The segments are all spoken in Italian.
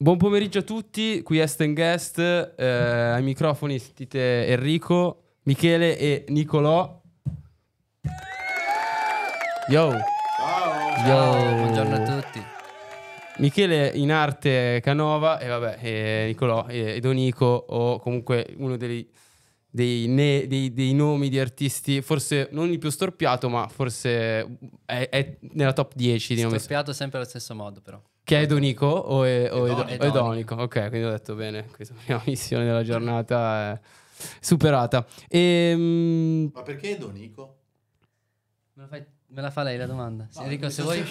Buon pomeriggio a tutti, qui Est and Guest, eh, ai microfoni sentite Enrico, Michele e Nicolò. Yo! Ciao! Ciao, buongiorno a tutti. Michele in arte Canova e vabbè, e Nicolò e, Donico o comunque uno dei, dei, ne, dei, dei, nomi di artisti, forse non il più storpiato ma forse è, è nella top 10 diciamo. Storpiato sempre allo stesso modo però. Che è edonico o, è, o Edon- edonico. edonico? Ok, quindi ho detto bene, questa prima missione della giornata è eh, superata. E, ehm, Ma perché edonico? Me la, fai, me la fa lei la domanda. No, Enrico, se vuoi...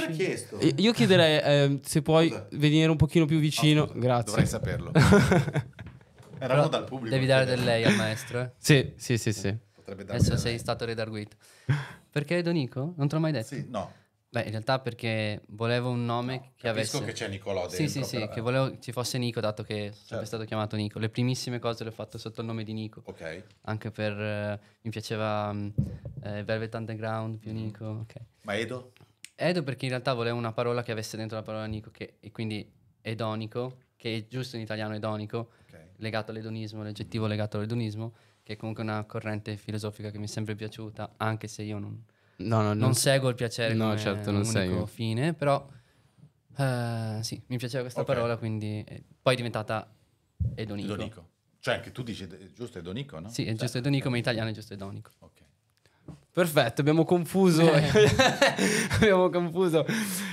Io chiederei eh, se puoi Scusa. venire un pochino più vicino. Oh, Grazie. Dovrei saperlo. Eravamo dal pubblico. Devi dare del lei al maestro. Eh? sì, sì, sì, sì. Adesso sei stato redarguito. Perché è Donico? Non te l'ho mai detto? Sì, no. Beh, in realtà perché volevo un nome no, che avesse... Capisco che c'è Nicolò dentro. Sì, sì, sì, però... che eh. volevo ci fosse Nico, dato che certo. sarebbe stato chiamato Nico. Le primissime cose le ho fatte sotto il nome di Nico. Ok. Anche per... Eh, mi piaceva mm, eh, Velvet Underground più mm-hmm. Nico, okay. Ma Edo? Edo perché in realtà volevo una parola che avesse dentro la parola Nico, che, e quindi edonico, che è giusto in italiano edonico, okay. legato all'edonismo, l'aggettivo legato all'edonismo, che è comunque una corrente filosofica che mi è sempre piaciuta, anche se io non No, no, non, non seguo il piacere no, come certo, non unico fine, però uh, sì, mi piaceva questa okay. parola, quindi eh, poi è diventata edonico. edonico. Cioè anche tu dici giusto edonico, no? Sì, è certo. giusto edonico, ma in italiano è giusto edonico. Ok. Perfetto, abbiamo confuso. abbiamo confuso.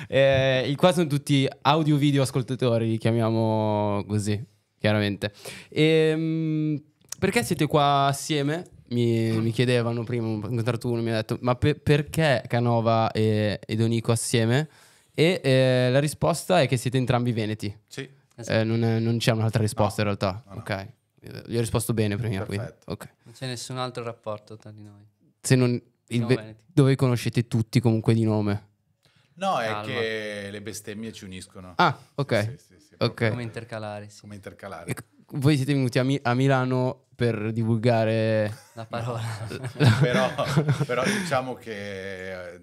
Eh, qua sono tutti audio-video ascoltatori, li chiamiamo così, chiaramente. E, ehm, perché siete qua assieme? mi, mi, chiedevano prima, ho incontrato uno, mi ha detto ma per, perché Canova e, e Donico assieme? E eh, la risposta è che siete entrambi veneti. Sì. Esatto. Eh, non, è, non, c'è un'altra risposta no. in realtà. No, no. Ok. Gli ho risposto bene prima. Okay. Non c'è nessun altro rapporto tra di noi. Se non, il ve- dove conoscete tutti comunque di nome? No, è Calma. che le bestemmie ci uniscono. Ah, ok. Sì, sì, sì, okay. Come intercalare. Come intercalare. E- voi siete venuti a, Mi- a Milano per divulgare la parola. però, però, diciamo che eh,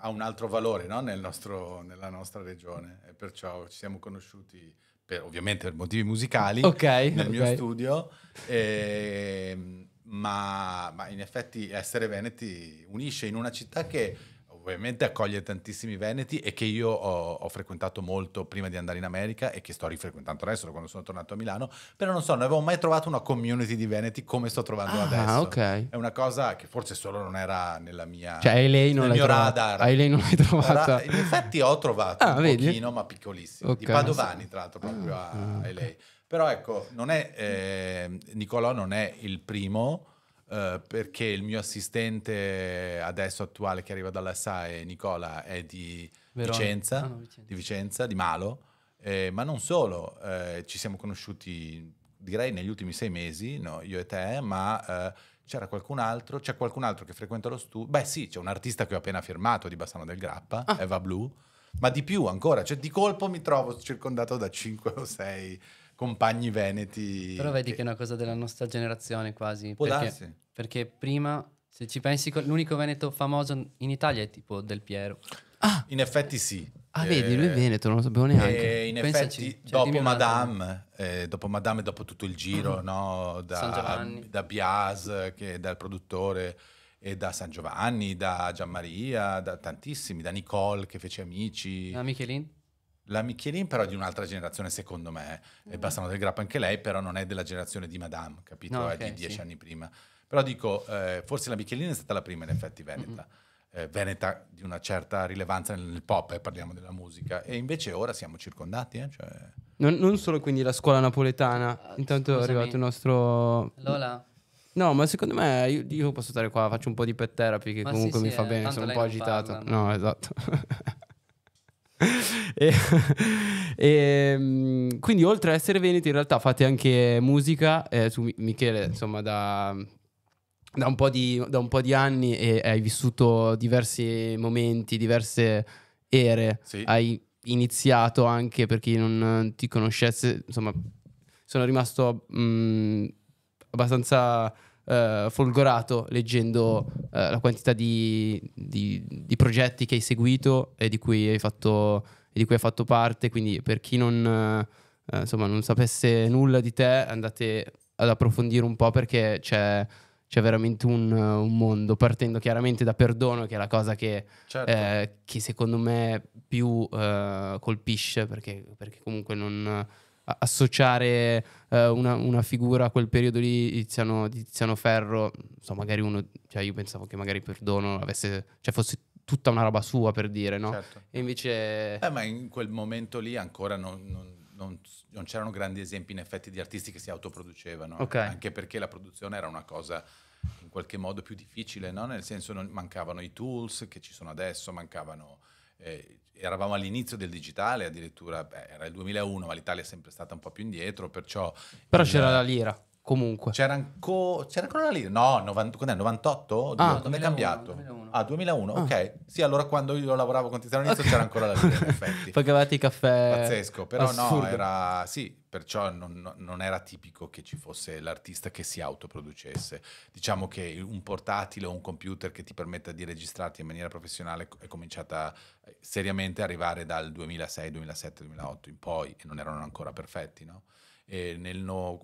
ha un altro valore no? Nel nostro, nella nostra regione e perciò ci siamo conosciuti per, ovviamente per motivi musicali okay, nel okay. mio studio, e, ehm, ma, ma in effetti essere veneti unisce in una città che ovviamente accoglie tantissimi veneti e che io ho, ho, frequentato molto prima di andare in America e che sto rifrequentando adesso quando sono tornato a Milano, però non so, non avevo mai trovato una community di veneti come sto trovando ah, adesso. Okay. È una cosa che forse solo non era nella mia Cioè, lei non l'hai radar. Hai lei non l'hai trovata. Ra- in effetti ho trovato ah, un vedi? pochino, ma piccolissimo, okay. di Padovani tra l'altro ah, proprio ah, a, okay. a lei. Però ecco, non è, eh, Nicolò non è il primo eh, perché il mio assistente adesso attuale che arriva dalla SAE, Nicola, è di Vicenza, ah, no, Vicenza, di Vicenza, di Malo, eh, ma non solo, eh, ci siamo conosciuti direi negli ultimi sei mesi, no, io e te, ma eh, c'era qualcun altro, c'è qualcun altro che frequenta lo studio, beh sì, c'è un artista che ho appena firmato di Bassano del Grappa, ah. Eva Blu, ma di più ancora, cioè di colpo mi trovo circondato da 5 o 6 compagni veneti. Però vedi che, che è una cosa della nostra generazione quasi. Può perché, darsi. Perché prima, se ci pensi, l'unico veneto famoso in Italia è tipo Del Piero. Ah! In effetti sì. Ah, eh, vedi, lui è eh, veneto, non lo sapevo neanche. Eh, in Pensaci, effetti, cioè, dopo, Madame, eh, dopo Madame, dopo tutto il giro, uh-huh. no? Da, da Bias, che è dal produttore, e da San Giovanni, da Gianmaria, da tantissimi, da Nicole che fece Amici. Da Michelin? La Michelin però è di un'altra generazione secondo me, mm. e bastano del grappa anche lei, però non è della generazione di Madame, capito? No, è di dieci sì. anni prima. Però dico, eh, forse la Michelin è stata la prima in effetti veneta. Mm-hmm. veneta di una certa rilevanza nel pop, eh, parliamo della musica, e invece ora siamo circondati. Eh, cioè... non, non, solo quindi la scuola napoletana, ah, intanto Scusami. è arrivato il nostro... Lola. No, ma secondo me io, io, posso stare qua, faccio un po' di pet therapy che ma comunque sì, mi sì, fa eh, bene, sono un po' agitato. Parla. No, esatto. e, e, mm, quindi oltre a essere veneti in realtà fate anche musica eh, tu Michele insomma da, da, un di, da, un po di, anni e hai vissuto diversi momenti diverse ere sì. hai iniziato anche per chi non ti conoscesse insomma sono rimasto mh, mm, abbastanza eh, folgorato leggendo eh, la quantità di, di, di, progetti che hai seguito e di cui hai fatto, di cui hai fatto parte. Quindi per chi non, eh, insomma, non sapesse nulla di te, andate ad approfondire un po' perché c'è c'è veramente un, un, mondo, partendo chiaramente da perdono, che è la cosa che, certo. eh, che secondo me più eh, colpisce, perché, perché comunque non, associare eh, una, una, figura a quel periodo lì di Tiziano, di Tiziano Ferro, so, magari uno, cioè io pensavo che magari Perdono avesse, cioè fosse tutta una roba sua per dire, no? Certo. E invece... Eh, ma in quel momento lì ancora non, non, non, non, c'erano grandi esempi in effetti di artisti che si autoproducevano, eh. okay. anche perché la produzione era una cosa in qualche modo più difficile, no? Nel senso non, mancavano i tools che ci sono adesso, mancavano... Eh, eravamo all'inizio del digitale addirittura, beh, era il 2001 ma l'Italia è sempre stata un po' più indietro, perciò... Però il, c'era la lira. Comunque. C'era, anco, c'era ancora la linea No, 90, quando ah, è? 98? Ah, quando è cambiato? 2001. Ah, 2001, ah. ok. Sì, allora quando io lavoravo con Tiziano Inizio okay. c'era ancora la linea in effetti. Pagavate i caffè. Pazzesco, però assurdo. no, era... Sì, perciò non, non, era tipico che ci fosse l'artista che si autoproducesse. Diciamo che un portatile o un computer che ti permetta di registrarti in maniera professionale è cominciata eh, seriamente a arrivare dal 2006, 2007, 2008 in poi, e non erano ancora perfetti, no? E nel no,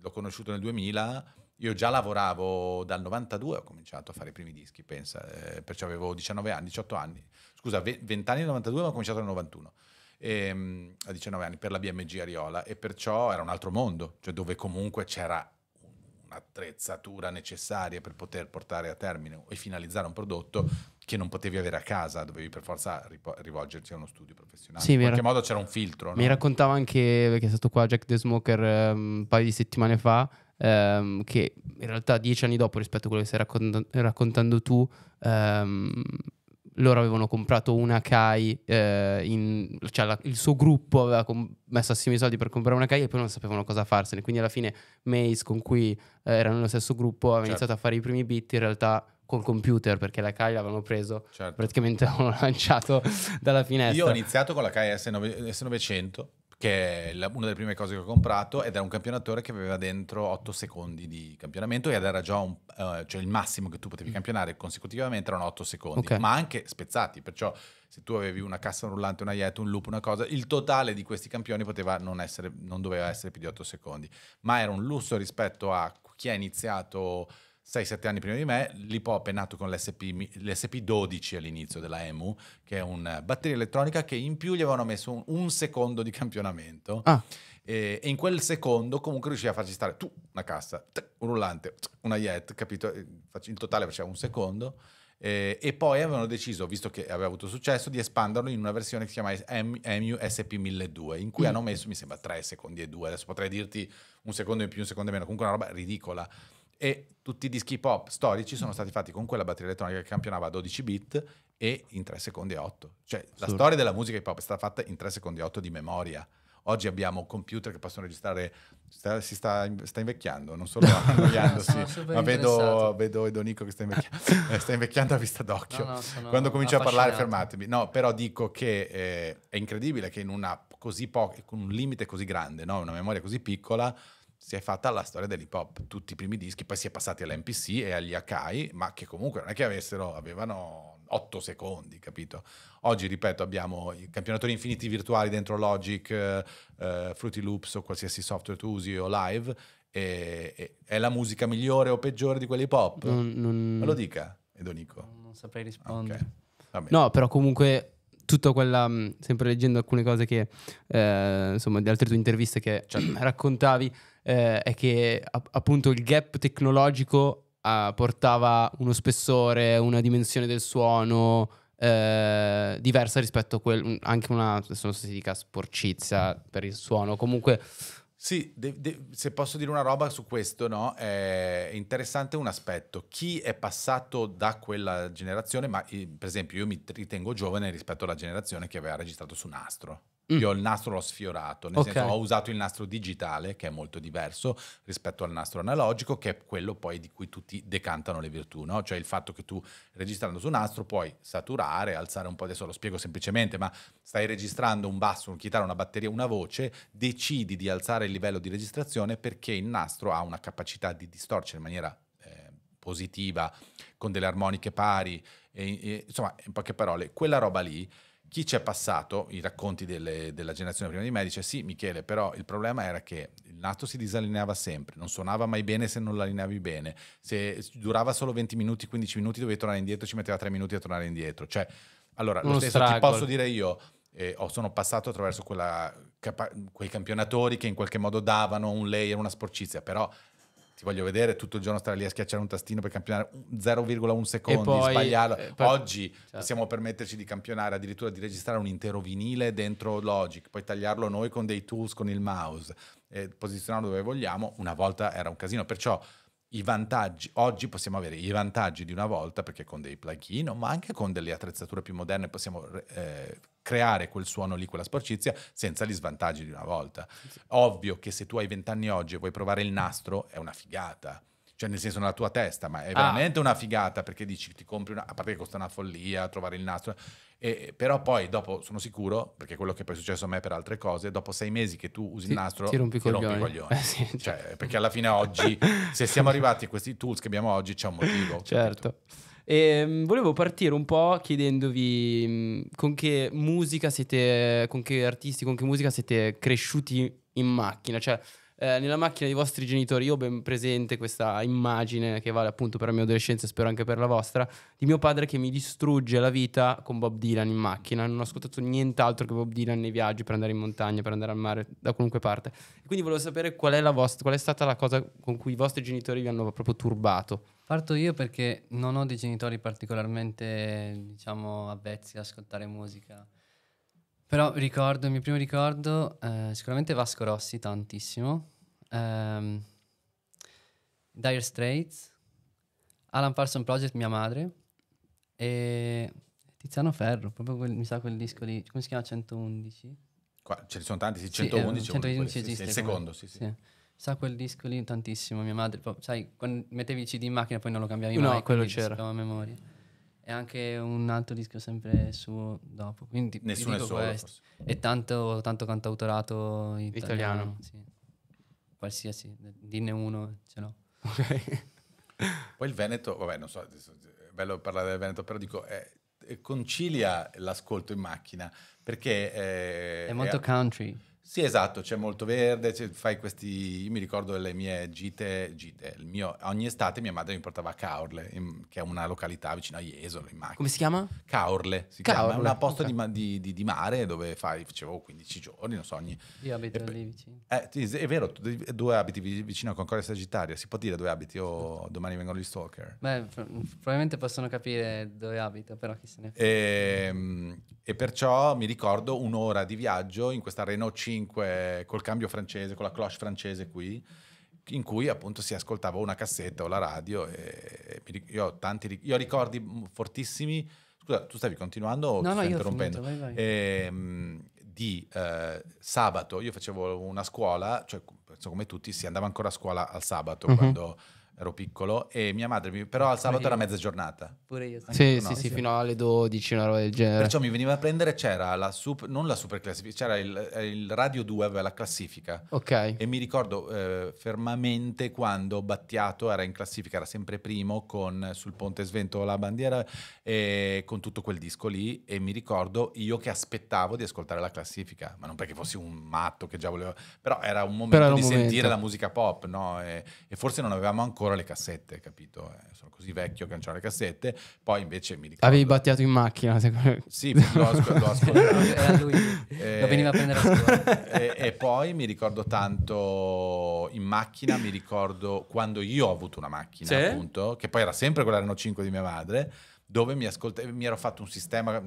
l'ho conosciuto nel 2000, io già lavoravo dal 92, ho cominciato a fare i primi dischi, pensa, eh, perciò avevo 19 anni, 18 anni, scusa, 20 anni nel 92, ma ho cominciato nel 91. E, ehm, a 19 anni per la BMG Ariola e perciò era un altro mondo, cioè dove comunque c'era attrezzatura necessaria per poter portare a termine e finalizzare un prodotto che non potevi avere a casa, dovevi per forza rivolgerti a uno studio professionale. Sì, in qualche modo c'era un filtro. No? Mi raccontava anche, perché è stato qua Jack the Smoker eh, un paio di settimane fa, ehm, che in realtà dieci anni dopo rispetto a quello che stai raccont- raccontando tu, ehm, loro avevano comprato una Kai, eh, in, cioè la, il suo gruppo aveva com- messo assieme i soldi per comprare una Kai e poi non sapevano cosa farsene. Quindi alla fine Maze, con cui eh, erano nello stesso gruppo, aveva certo. iniziato a fare i primi beat in realtà col computer perché la Kai l'avevano preso, certo. praticamente l'avevano lanciato dalla finestra. Io ho iniziato con la CAI S900 che è la, una delle prime cose che ho comprato ed era un campionatore che aveva dentro 8 secondi di campionamento ed era già un, uh, cioè il massimo che tu potevi mm. campionare consecutivamente erano 8 secondi, okay. ma anche spezzati, perciò se tu avevi una cassa rullante, una yet, un loop, una cosa, il totale di questi campioni poteva non, essere, non doveva essere più di 8 secondi, ma era un lusso rispetto a chi ha iniziato 6-7 anni prima di me, l'hip hop è nato con l'SP, 12 all'inizio della EMU, che è una eh, batteria elettronica che in più gli avevano messo un, un secondo di campionamento. Ah. E, e, in quel secondo comunque riusciva a farci stare tu, una cassa, un rullante, una yet, capito? In totale faceva un secondo. E, e poi avevano deciso, visto che aveva avuto successo, di espanderlo in una versione che si chiama EMU SP1200, in cui mm. hanno messo, mi sembra, 3 secondi e 2. Adesso potrei dirti un secondo in più, un secondo in meno, comunque una roba ridicola e tutti i dischi hip hop storici sono stati fatti con quella batteria elettronica che campionava a 12 bit e in 3 secondi e 8. Cioè Assurdo. la storia della musica hip hop è stata fatta in 3 secondi e 8 di memoria. Oggi abbiamo computer che possono registrare, sta, si sta, sta, invecchiando, non solo annoiandosi, ma vedo, vedo Edonico che sta invecchiando, eh, sta invecchiando a vista d'occhio. No, no, Quando comincio a parlare fermatevi. No, però dico che eh, è incredibile che in una così poca, con un limite così grande, no? una memoria così piccola, si è fatta la storia dell'hip hop, tutti i primi dischi, poi si è passati all'NPC e agli Akai, ma che comunque non è che avessero, avevano 8 secondi, capito? Oggi, ripeto, abbiamo i campionatori infiniti virtuali dentro Logic, eh, eh, Fruity Loops o qualsiasi software tu usi o live, e, e è la musica migliore o peggiore di quella hip hop? Non, non... Me lo dica, Edonico. Non saprei rispondere. Okay. No, però comunque Tutta quella, mm, sempre leggendo alcune cose che, eh, insomma, di altre tue interviste che cioè, raccontavi, eh, è che appunto il gap tecnologico eh, portava uno spessore, una dimensione del suono eh, diversa rispetto a quel, anche una, adesso non si dica sporcizia per il suono, comunque... Sì, de- de- se posso dire una roba su questo, no? È interessante un aspetto. Chi è passato da quella generazione, ma per esempio io mi ritengo giovane rispetto alla generazione che aveva registrato su nastro. Mm. Io il nastro l'ho sfiorato, nel okay. senso ho usato il nastro digitale che è molto diverso rispetto al nastro analogico che è quello poi di cui tutti decantano le virtù, no? cioè il fatto che tu registrando su nastro puoi saturare, alzare un po', adesso lo spiego semplicemente, ma stai registrando un basso, un chitarra, una batteria, una voce, decidi di alzare il livello di registrazione perché il nastro ha una capacità di distorcere in maniera eh, positiva con delle armoniche pari, e, e, insomma in poche parole, quella roba lì chi ci è passato, i racconti delle, della generazione prima di me, dice sì Michele, però il problema era che il nato si disallineava sempre, non suonava mai bene se non l'allineavi bene, se durava solo 20 minuti, 15 minuti dovevi tornare indietro, ci metteva 3 minuti a tornare indietro. Cioè, allora, Uno lo stesso struggle. ti posso dire io, eh, sono passato attraverso quella, quei campionatori che in qualche modo davano un layer, una sporcizia, però ti voglio vedere tutto il giorno stare lì a schiacciare un tastino per campionare 0,1 secondi, poi, sbagliarlo. Eh, poi, Oggi certo. possiamo permetterci di campionare, addirittura di registrare un intero vinile dentro Logic, poi tagliarlo noi con dei tools, con il mouse, eh, posizionarlo dove vogliamo. Una volta era un casino, perciò i vantaggi, oggi possiamo avere i vantaggi di una volta perché con dei plugin, ma anche con delle attrezzature più moderne possiamo eh, creare quel suono lì, quella sporcizia, senza gli svantaggi di una volta. Ovvio che se tu hai vent'anni oggi e vuoi provare il nastro, è una figata cioè nel senso nella tua testa, ma è ah. veramente ah. una figata perché dici ti compri una, a parte che costa una follia trovare il nastro, e, però poi dopo sono sicuro, perché quello che poi è successo a me per altre cose, dopo sei mesi che tu usi sì, il nastro ti rompi i coglioni, coglioni. Eh, sì, cioè, certo. perché alla fine oggi, se siamo arrivati a questi tools che abbiamo oggi c'è un motivo. Certo. Capito? E ehm, volevo partire un po' chiedendovi mm, con che musica siete, con che artisti, con che musica siete cresciuti in macchina, cioè eh, nella macchina dei vostri genitori. Io ho ben presente questa immagine che vale appunto per la mia adolescenza e spero anche per la vostra, di mio padre che mi distrugge la vita con Bob Dylan in macchina. Non ho ascoltato nient'altro che Bob Dylan nei viaggi per andare in montagna, per andare al mare, da qualunque parte. quindi volevo sapere qual è, vostra, qual è stata la cosa con cui i vostri genitori vi hanno proprio turbato. Parto io perché non ho dei genitori particolarmente, diciamo, avvezzi ad ascoltare musica. Però ricordo, il mio primo ricordo, eh, sicuramente Vasco Rossi tantissimo, ehm, Dire Straits, Alan Parson Project, mia madre, e Tiziano Ferro, proprio quel, mi sa quel disco lì, come si chiama? 111? Qua, ce ne sono tanti, sì, 111, sì, 111 eh, esiste, sì, il secondo, sì, sì. sì. Sa quel disco lì tantissimo, mia madre, sai, quando mettevi il CD in macchina poi non lo cambiavi no, mai, quello c'era. a memoria è anche un altro disco sempre suo dopo. Quindi Nessuno è solo. E tanto, tanto cantautorato italiano. italiano. Sì. Qualsiasi, dinne uno, ce l'ho. Ok. Poi il Veneto, vabbè, non so, è bello parlare del Veneto, però dico, è concilia l'ascolto in macchina perché... È, è molto è, country. Sì, esatto, c'è molto verde, c'è, fai questi... Io mi ricordo le mie gite, gite mio, ogni estate mia madre mi portava a Caorle, in, che è una località vicino a Jesolo, in macchina. Come si chiama? Caorle, si Caorle. chiama, è una posta okay. di, di, di, mare dove fai, facevo 15 giorni, non so, ogni... Io abito lì vicino. Eh, è vero, tu due abiti vicino a Concordia Sagittaria, si può dire dove abiti o domani vengono gli stalker? Beh, probabilmente possono capire dove abito, però chi se ne frega. E, ehm, e perciò mi ricordo un'ora di viaggio in questa Renault 5 95 col cambio francese, con la cloche francese qui, in cui appunto si ascoltava una cassetta o la radio e, io, ho tanti, io ricordi fortissimi, scusa, tu stavi continuando o no, no, io interrompendo? Finito, vai, vai. E, ehm, di eh, sabato, io facevo una scuola, cioè penso come tutti si andava ancora a scuola al sabato uh-huh. quando ero piccolo e mia madre mi... però al sabato era mezza giornata pure io sì sì, no, sì, sì, fino alle 12 una roba del genere perciò mi veniva a prendere c'era la super non la super classifica c'era il, il Radio 2 aveva la classifica ok e mi ricordo eh, fermamente quando Battiato era in classifica era sempre primo con sul ponte svento la bandiera e con tutto quel disco lì e mi ricordo io che aspettavo di ascoltare la classifica ma non perché fossi un matto che già volevo però era un momento era un di momento. sentire la musica pop no? e, e forse non avevamo ancora ancora le cassette, capito? Eh, sono così vecchio che non c'ho le cassette. Poi invece mi ricordo... Avevi battiato in macchina? Secondo... Sì, lo ascoltavo. Era lui, e... Eh, lo veniva a prendere a scuola. e, eh, e poi mi ricordo tanto in macchina, mi ricordo quando io ho avuto una macchina, sì. appunto, che poi era sempre quella Renault 5 di mia madre, dove mi, ascolta- mi ero fatto un sistema,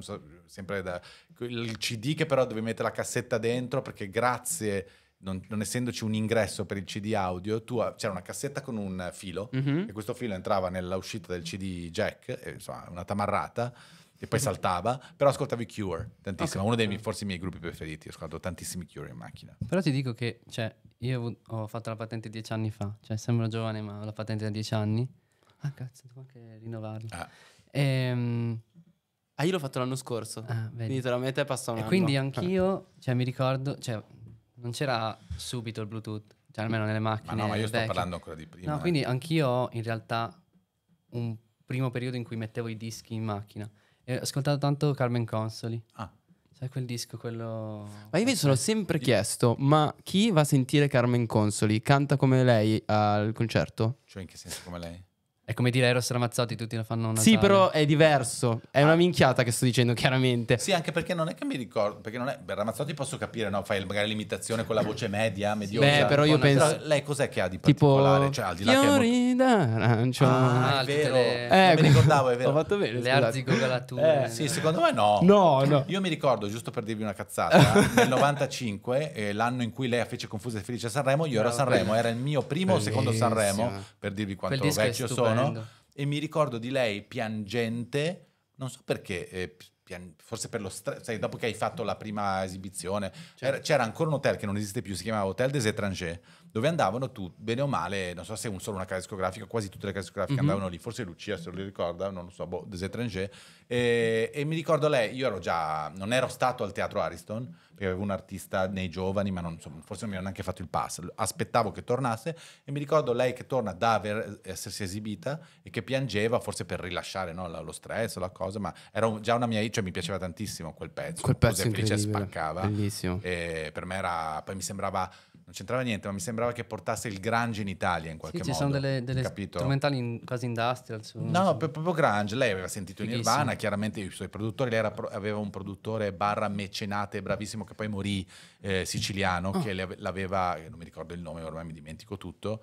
sempre da, il CD che però dovevi mettere la cassetta dentro perché grazie non, non, essendoci un ingresso per il CD audio, tu, c'era una cassetta con un filo mm-hmm. e questo filo entrava nell'uscita del CD jack, insomma, una tamarrata e poi saltava, però ascoltavi Cure tantissimo, okay. uno dei miei, forse i miei gruppi preferiti, ascolto tantissimi Cure in macchina. Però ti dico che, cioè, io ho fatto la patente dieci anni fa, cioè sembro giovane ma ho la patente da dieci anni. Ah cazzo, devo anche rinnovarla. Ah. Ehm... ah. io l'ho fatto l'anno scorso, ah, vedi. quindi tra me e te passa un e anno. quindi anch'io, cioè mi ricordo, cioè non c'era subito il Bluetooth, cioè almeno nelle macchine. Ma no, ma io sto vecchie. parlando ancora di prima. No, eh. quindi anch'io in realtà un primo periodo in cui mettevo i dischi in macchina. E ho ascoltato tanto Carmen Consoli. Ah. Sai quel disco, quello... Ma io mi sono sempre chiesto, ma chi va a sentire Carmen Consoli? Canta come lei al concerto? Cioè in che senso come lei? È come dire Eros Ramazzotti, tutti la fanno una Sì, sale. però è diverso. È una minchiata che sto dicendo, chiaramente. Sì, anche perché non è che mi ricordo. Perché non è. Per Ramazzotti posso capire, no? Fai magari l'imitazione con la voce media, mediosa. Beh, però io penso. Però lei cos'è che ha di particolare? Tipo. Cioè, al di là fiori d'arancio. Ah, è ah, vero. Le... Eh, mi ricordavo, è vero. Ho fatto bene. Le scusate. arti gogolature. Eh, sì, secondo me no. No, no. Io mi ricordo, giusto per dirvi una cazzata, nel 95, eh, l'anno in cui lei fece Confusa e Felice a Sanremo, io ero a ah, Sanremo. Era il mio primo o secondo Sanremo, per dirvi quanto vecchio sono piangendo. E mi ricordo di lei piangente, non so perché, eh, forse per lo stress, cioè, dopo che hai fatto la prima esibizione, c'era, certo. c'era, ancora un hotel che non esiste più, si chiamava Hotel des Étrangers, dove andavano tu, bene o male, non so se un solo una casa discografica, quasi tutte le case discografiche mm-hmm. andavano lì, forse Lucia se lo ricorda, non lo so, boh, des Étrangers, e, e mi ricordo lei, io ero già, non ero stato al teatro Ariston, perché avevo un artista nei giovani, ma non, insomma, forse non mi hanno neanche fatto il pass. Aspettavo che tornasse e mi ricordo lei che torna da aver, essersi esibita e che piangeva, forse per rilasciare no, lo stress la cosa, ma era già una mia cioè mi piaceva tantissimo quel pezzo. Quel pezzo Giuseppe Felice spaccava. Bellissimo. E eh, per me era, poi mi sembrava c'entrava niente, ma mi sembrava che portasse il grunge in Italia in qualche sì, modo. Ci sono delle, delle capito? strumentali in, quasi industrial. Su, no, su... proprio grunge. Lei aveva sentito in Nirvana, chiaramente i suoi produttori, lei era, aveva un produttore barra mecenate bravissimo che poi morì eh, siciliano, oh. che l'aveva, non mi ricordo il nome, ormai mi dimentico tutto,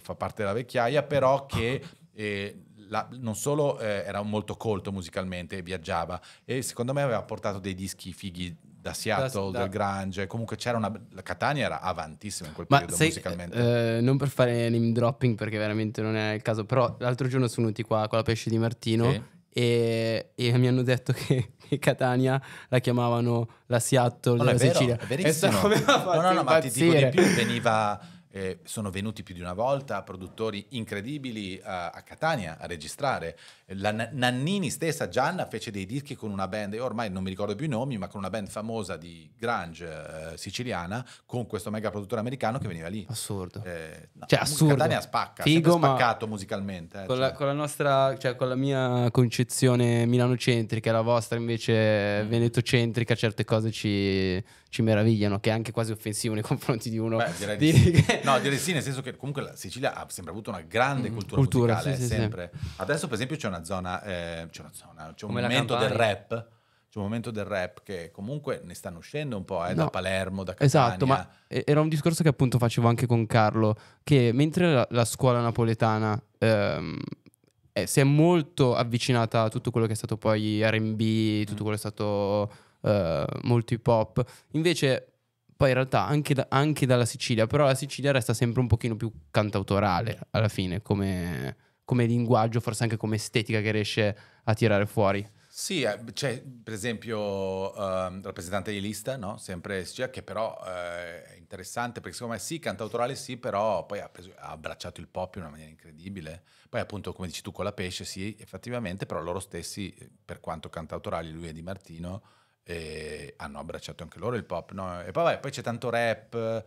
fa parte della vecchiaia, però che... Eh, la, non solo eh, era molto colto musicalmente, viaggiava e secondo me aveva portato dei dischi fighi da Seattle, da, del Grange, comunque c'era una... La Catania era avantissima in quel Ma periodo sei, musicalmente. Eh, eh, non per fare name dropping perché veramente non è il caso, però l'altro giorno sono venuti qua con la pesce di Martino sì. e, e, mi hanno detto che, che, Catania la chiamavano la Seattle no, della Sicilia. Vero, è verissimo. no, no, no, ma ti dico di più, veniva eh, sono venuti più di una volta produttori incredibili a, eh, a Catania a registrare. La Nannini stessa, Gianna, fece dei dischi con una band, ormai non mi ricordo più i nomi, ma con una band famosa di grunge eh, siciliana, con questo mega produttore americano che veniva lì. Assurdo. Eh, no, cioè, assurdo. Catania spacca, Figo, spaccato musicalmente. Eh, con, cioè. la, con, la, nostra, cioè con la mia concezione milanocentrica, la vostra invece mm. veneto certe cose ci ci meravigliano, che è anche quasi offensivo nei confronti di uno. Beh, direi di, di... Sì. no, direi sì, nel senso che comunque la Sicilia ha sempre avuto una grande mm, cultura, cultura musicale, sì, sempre. Sì, Adesso per esempio c'è una zona, eh, c'è, una zona c'è un Come momento del rap c'è un momento del rap che comunque ne stanno uscendo un po', eh, no, da Palermo, da Catania. Esatto, ma era un discorso che appunto facevo anche con Carlo, che mentre la, la scuola napoletana ehm, eh, si è molto avvicinata a tutto quello che è stato poi R&B, tutto mm. quello che è stato eh, molto hip hop. Invece poi in realtà anche, da, anche, dalla Sicilia, però la Sicilia resta sempre un pochino più cantautorale alla fine, come, come linguaggio, forse anche come estetica che riesce a tirare fuori. Sì, eh, c'è per esempio um, rappresentante di lista, no? sempre SCA, che però eh, è interessante perché secondo me sì, cantautorale sì, però poi ha, preso, ha, abbracciato il pop in una maniera incredibile. Poi appunto come dici tu con la pesce, sì, effettivamente, però loro stessi, per quanto cantautorali, lui e Di Martino, e hanno abbracciato anche loro il pop. No? E poi, vabbè, poi c'è tanto rap.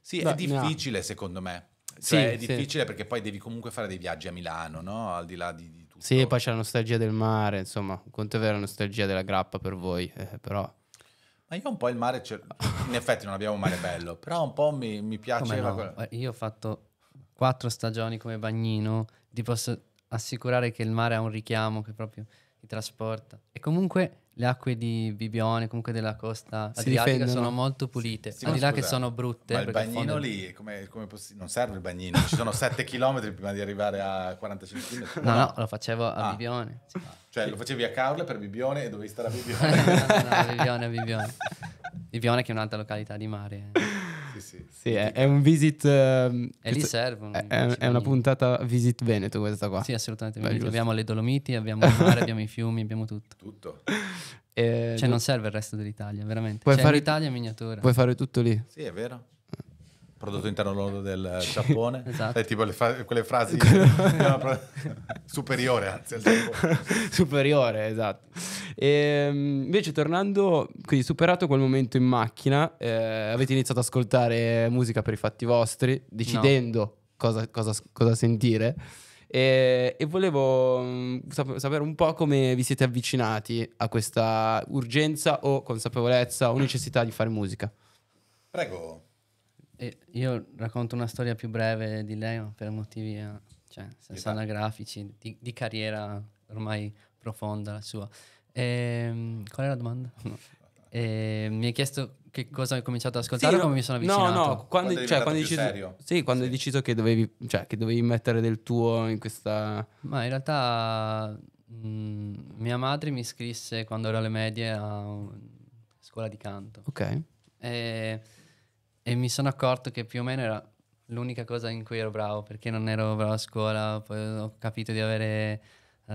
Sì, no, è difficile no. secondo me. Cioè, sì, è difficile sì. perché poi devi comunque fare dei viaggi a Milano, no? Al di là di, di tutto. Sì, poi c'è la nostalgia del mare, insomma, conto è vero la nostalgia della grappa per voi, eh, però... Ma io un po' il mare, in effetti non abbiamo un mare bello, però un po' mi, mi piace... No? Eh, io ho fatto quattro stagioni come bagnino, ti posso assicurare che il mare ha un richiamo che proprio ti trasporta. E comunque le acque di Bibione, comunque della costa adriatica, sono molto pulite. Sì, Al di là scusa, che sono brutte. Ma il bagnino fonde... lì, come, come possi- non serve il bagnino, ci sono 7 km prima di arrivare a 45 km. No, no, lo facevo a ah. Bibione. Sì. Ah, cioè lo facevi a Caorle per Bibione e dovevi stare a Bibione. no, no, no, Bibione, a Bibione. Bibione che è un'altra località di mare. Eh sì. è, è, un visit... Uh, e lì servono. È, è, una puntata visit Veneto questa qua. Sì, assolutamente. Beh, abbiamo le Dolomiti, abbiamo il mare, abbiamo i fiumi, abbiamo tutto. Tutto. E eh, cioè non serve il resto dell'Italia, veramente. Puoi cioè, fare l'Italia miniatura. Puoi fare tutto lì. Sì, è vero prodotto interno lordo del Giappone, esatto. è tipo fa- quelle frasi superiore anzi al Giappone. superiore, esatto. E, ehm, invece tornando, quindi superato quel momento in macchina, eh, avete iniziato ad ascoltare musica per i fatti vostri, decidendo no. cosa, cosa, cosa, sentire. E, e volevo mm, sap- sapere un po' come vi siete avvicinati a questa urgenza o consapevolezza o necessità di fare musica. Prego. E io racconto una storia più breve di lei, ma per motivi eh, cioè, anagrafici, di, di, carriera ormai profonda la sua. E, ehm, qual è la domanda? No. E, ehm, mi hai chiesto che cosa hai cominciato ad ascoltare sì, come mi sono avvicinato? No, no, quando, quando, cioè, quando, deciso, sì, quando sì. hai deciso che dovevi, cioè, che dovevi, mettere del tuo in questa... Ma in realtà mh, mm, mia madre mi iscrisse quando ero alle medie a scuola di canto. Ok. E e mi sono accorto che più o meno era l'unica cosa in cui ero bravo, perché non ero bravo a scuola, poi ho capito di avere uh,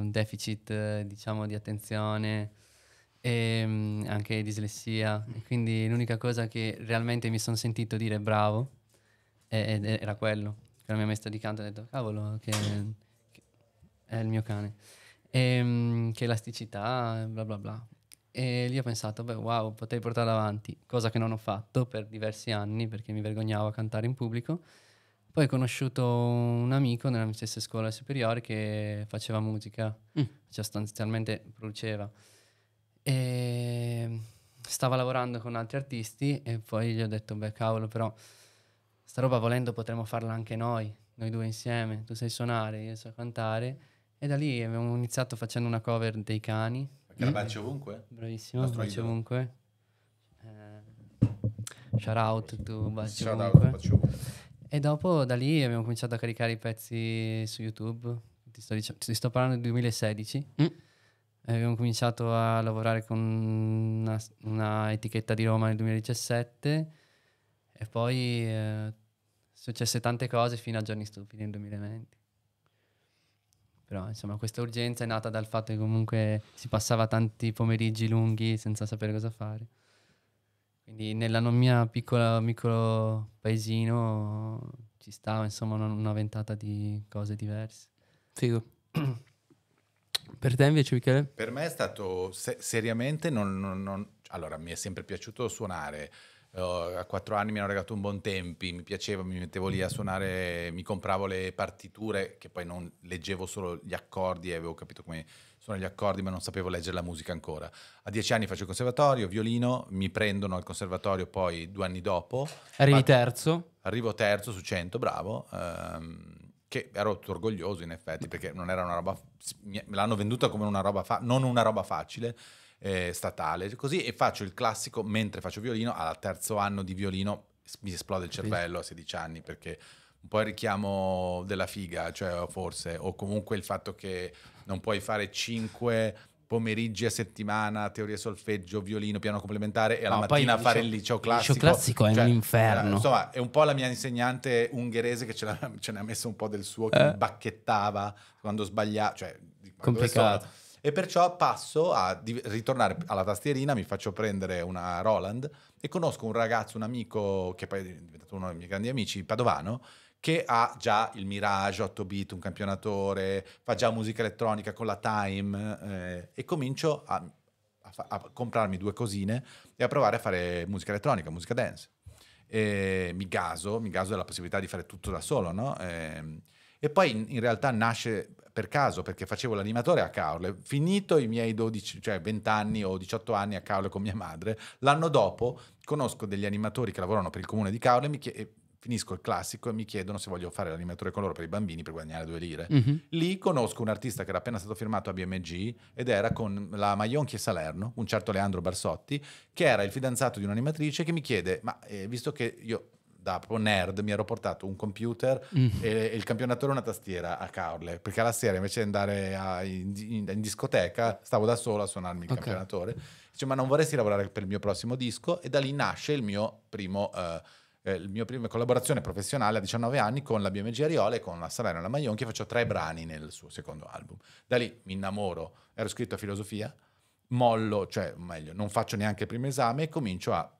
un deficit, diciamo, di attenzione e um, anche dislessia, e quindi l'unica cosa che realmente mi sono sentito dire bravo e, e, era quello. La mia maestra di canto ha detto, cavolo, che, che è il mio cane. E, um, che elasticità, bla bla bla. E lì ho pensato, beh, wow, potrei portarla avanti, cosa che non ho fatto per diversi anni perché mi vergognavo a cantare in pubblico. Poi ho conosciuto un amico nella mia stessa scuola superiore che faceva musica, mm. cioè sostanzialmente produceva. E stava lavorando con altri artisti e poi gli ho detto, beh, cavolo, però sta roba volendo potremmo farla anche noi, noi due insieme, tu sai suonare, io so cantare. E da lì abbiamo iniziato facendo una cover dei cani Carabaccio mm. ovunque? Bravissimo, Carabaccio ovunque. Eh, shout out to Baccio shout ovunque. Out, Baccio E dopo da lì abbiamo cominciato a caricare i pezzi su YouTube, ti sto, dic- ti sto parlando del 2016. Mm. Abbiamo cominciato a lavorare con una, una, etichetta di Roma nel 2017 e poi eh, successe tante cose fino a giorni stupidi nel 2020. Però insomma questa urgenza è nata dal fatto che comunque si passava tanti pomeriggi lunghi senza sapere cosa fare. Quindi nella mia piccola, piccolo paesino ci stava insomma una, una ventata di cose diverse. Figo. Per te invece, Michele? Per me è stato se- seriamente non, non, non... Allora, mi è sempre piaciuto suonare, Oh, a quattro anni mi hanno regalato un buon tempi, mi piaceva, mi mettevo lì a suonare, mi compravo le partiture, che poi non leggevo solo gli accordi e avevo capito come sono gli accordi, ma non sapevo leggere la musica ancora. A dieci anni faccio il conservatorio, violino, mi prendono al conservatorio poi due anni dopo. Arrivi terzo? Arrivo terzo su cento, bravo. Um, che ero orgoglioso in effetti, perché non era una roba... me l'hanno venduta come una roba... Fa- non una roba facile, eh, statale, così e faccio il classico mentre faccio violino, al terzo anno di violino mi esplode il cervello a 16 anni perché un po' il richiamo della figa, cioè forse, o comunque il fatto che non puoi fare 5 pomeriggi a settimana, teoria solfeggio, violino, piano complementare e alla no, mattina fare il liceo classico. Il liceo classico è cioè, un inferno. Eh, insomma, è un po' la mia insegnante ungherese che ce, l'ha, ce ne ha messo un po' del suo, che eh. mi bacchettava quando sbagliava. Cioè, Complicato. Quando e perciò passo a ritornare alla tastierina, mi faccio prendere una Roland e conosco un ragazzo, un amico che poi è diventato uno dei miei grandi amici, Padovano, che ha già il Mirage 8 bit, un campionatore, fa già musica elettronica con la Time eh, e comincio a, a, fa- a, comprarmi due cosine e a provare a fare musica elettronica, musica dance. E mi gaso, mi gaso della possibilità di fare tutto da solo, no? E, ehm, e poi in, in realtà nasce per caso, perché facevo l'animatore a Caorle, finito i miei 12, cioè 20 anni o 18 anni a Caorle con mia madre, l'anno dopo conosco degli animatori che lavorano per il comune di Caorle e chied- finisco il classico e mi chiedono se voglio fare l'animatore con loro per i bambini per guadagnare due lire. Mm-hmm. Lì conosco un artista che era appena stato firmato a BMG ed era con la Maionchi e Salerno, un certo Leandro Barsotti, che era il fidanzato di un'animatrice che mi chiede, ma eh, visto che io da proprio nerd, mi ero portato un computer mm. e, e, il campionatore e una tastiera a Carle, perché alla sera invece di andare a, in, in, in, discoteca stavo da solo a suonarmi il okay. campionatore. Dice, ma non vorresti lavorare per il mio prossimo disco? E da lì nasce il mio primo... Uh, eh, eh, la mia prima collaborazione professionale a 19 anni con la BMG Ariola e con la Salerno e la che faccio tre brani nel suo secondo album. Da lì mi innamoro, ero scritto a filosofia, mollo, cioè meglio, non faccio neanche il primo esame e comincio a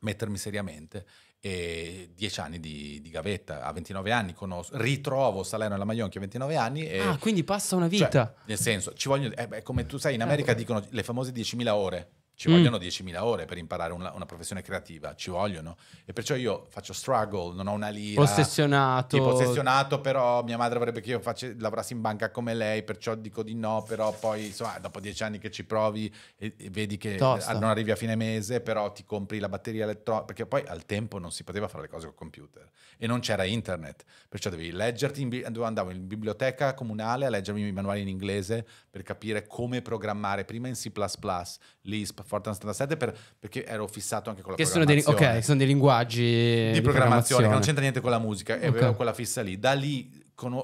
mettermi seriamente e dieci anni di, di, gavetta. A 29 anni conosco, ritrovo Salerno e la Maglionchi a 29 anni. E, ah, quindi passa una cioè, vita. Cioè, nel senso, ci vogliono, eh beh, come tu sai, in America certo. dicono le famose 10.000 ore. Ci mm. vogliono 10.000 ore per imparare una, una, professione creativa, ci vogliono. E perciò io faccio struggle, non ho una lira. Possessionato. possessionato, però mia madre vorrebbe che io faccia, lavorassi in banca come lei, perciò dico di no, però poi insomma, dopo dieci anni che ci provi e, e vedi che Tosta. non arrivi a fine mese, però ti compri la batteria elettronica, perché poi al tempo non si poteva fare le cose col computer e non c'era internet, perciò devi leggerti, in, andavo in biblioteca comunale a leggermi i manuali in inglese per capire come programmare prima in C++, Lisp, Fortran 77 per, perché ero fissato anche con la che sono dei, ok, sono dei linguaggi di, di programmazione, programmazione, che non c'entra niente con la musica, e okay. avevo quella fissa lì. Da lì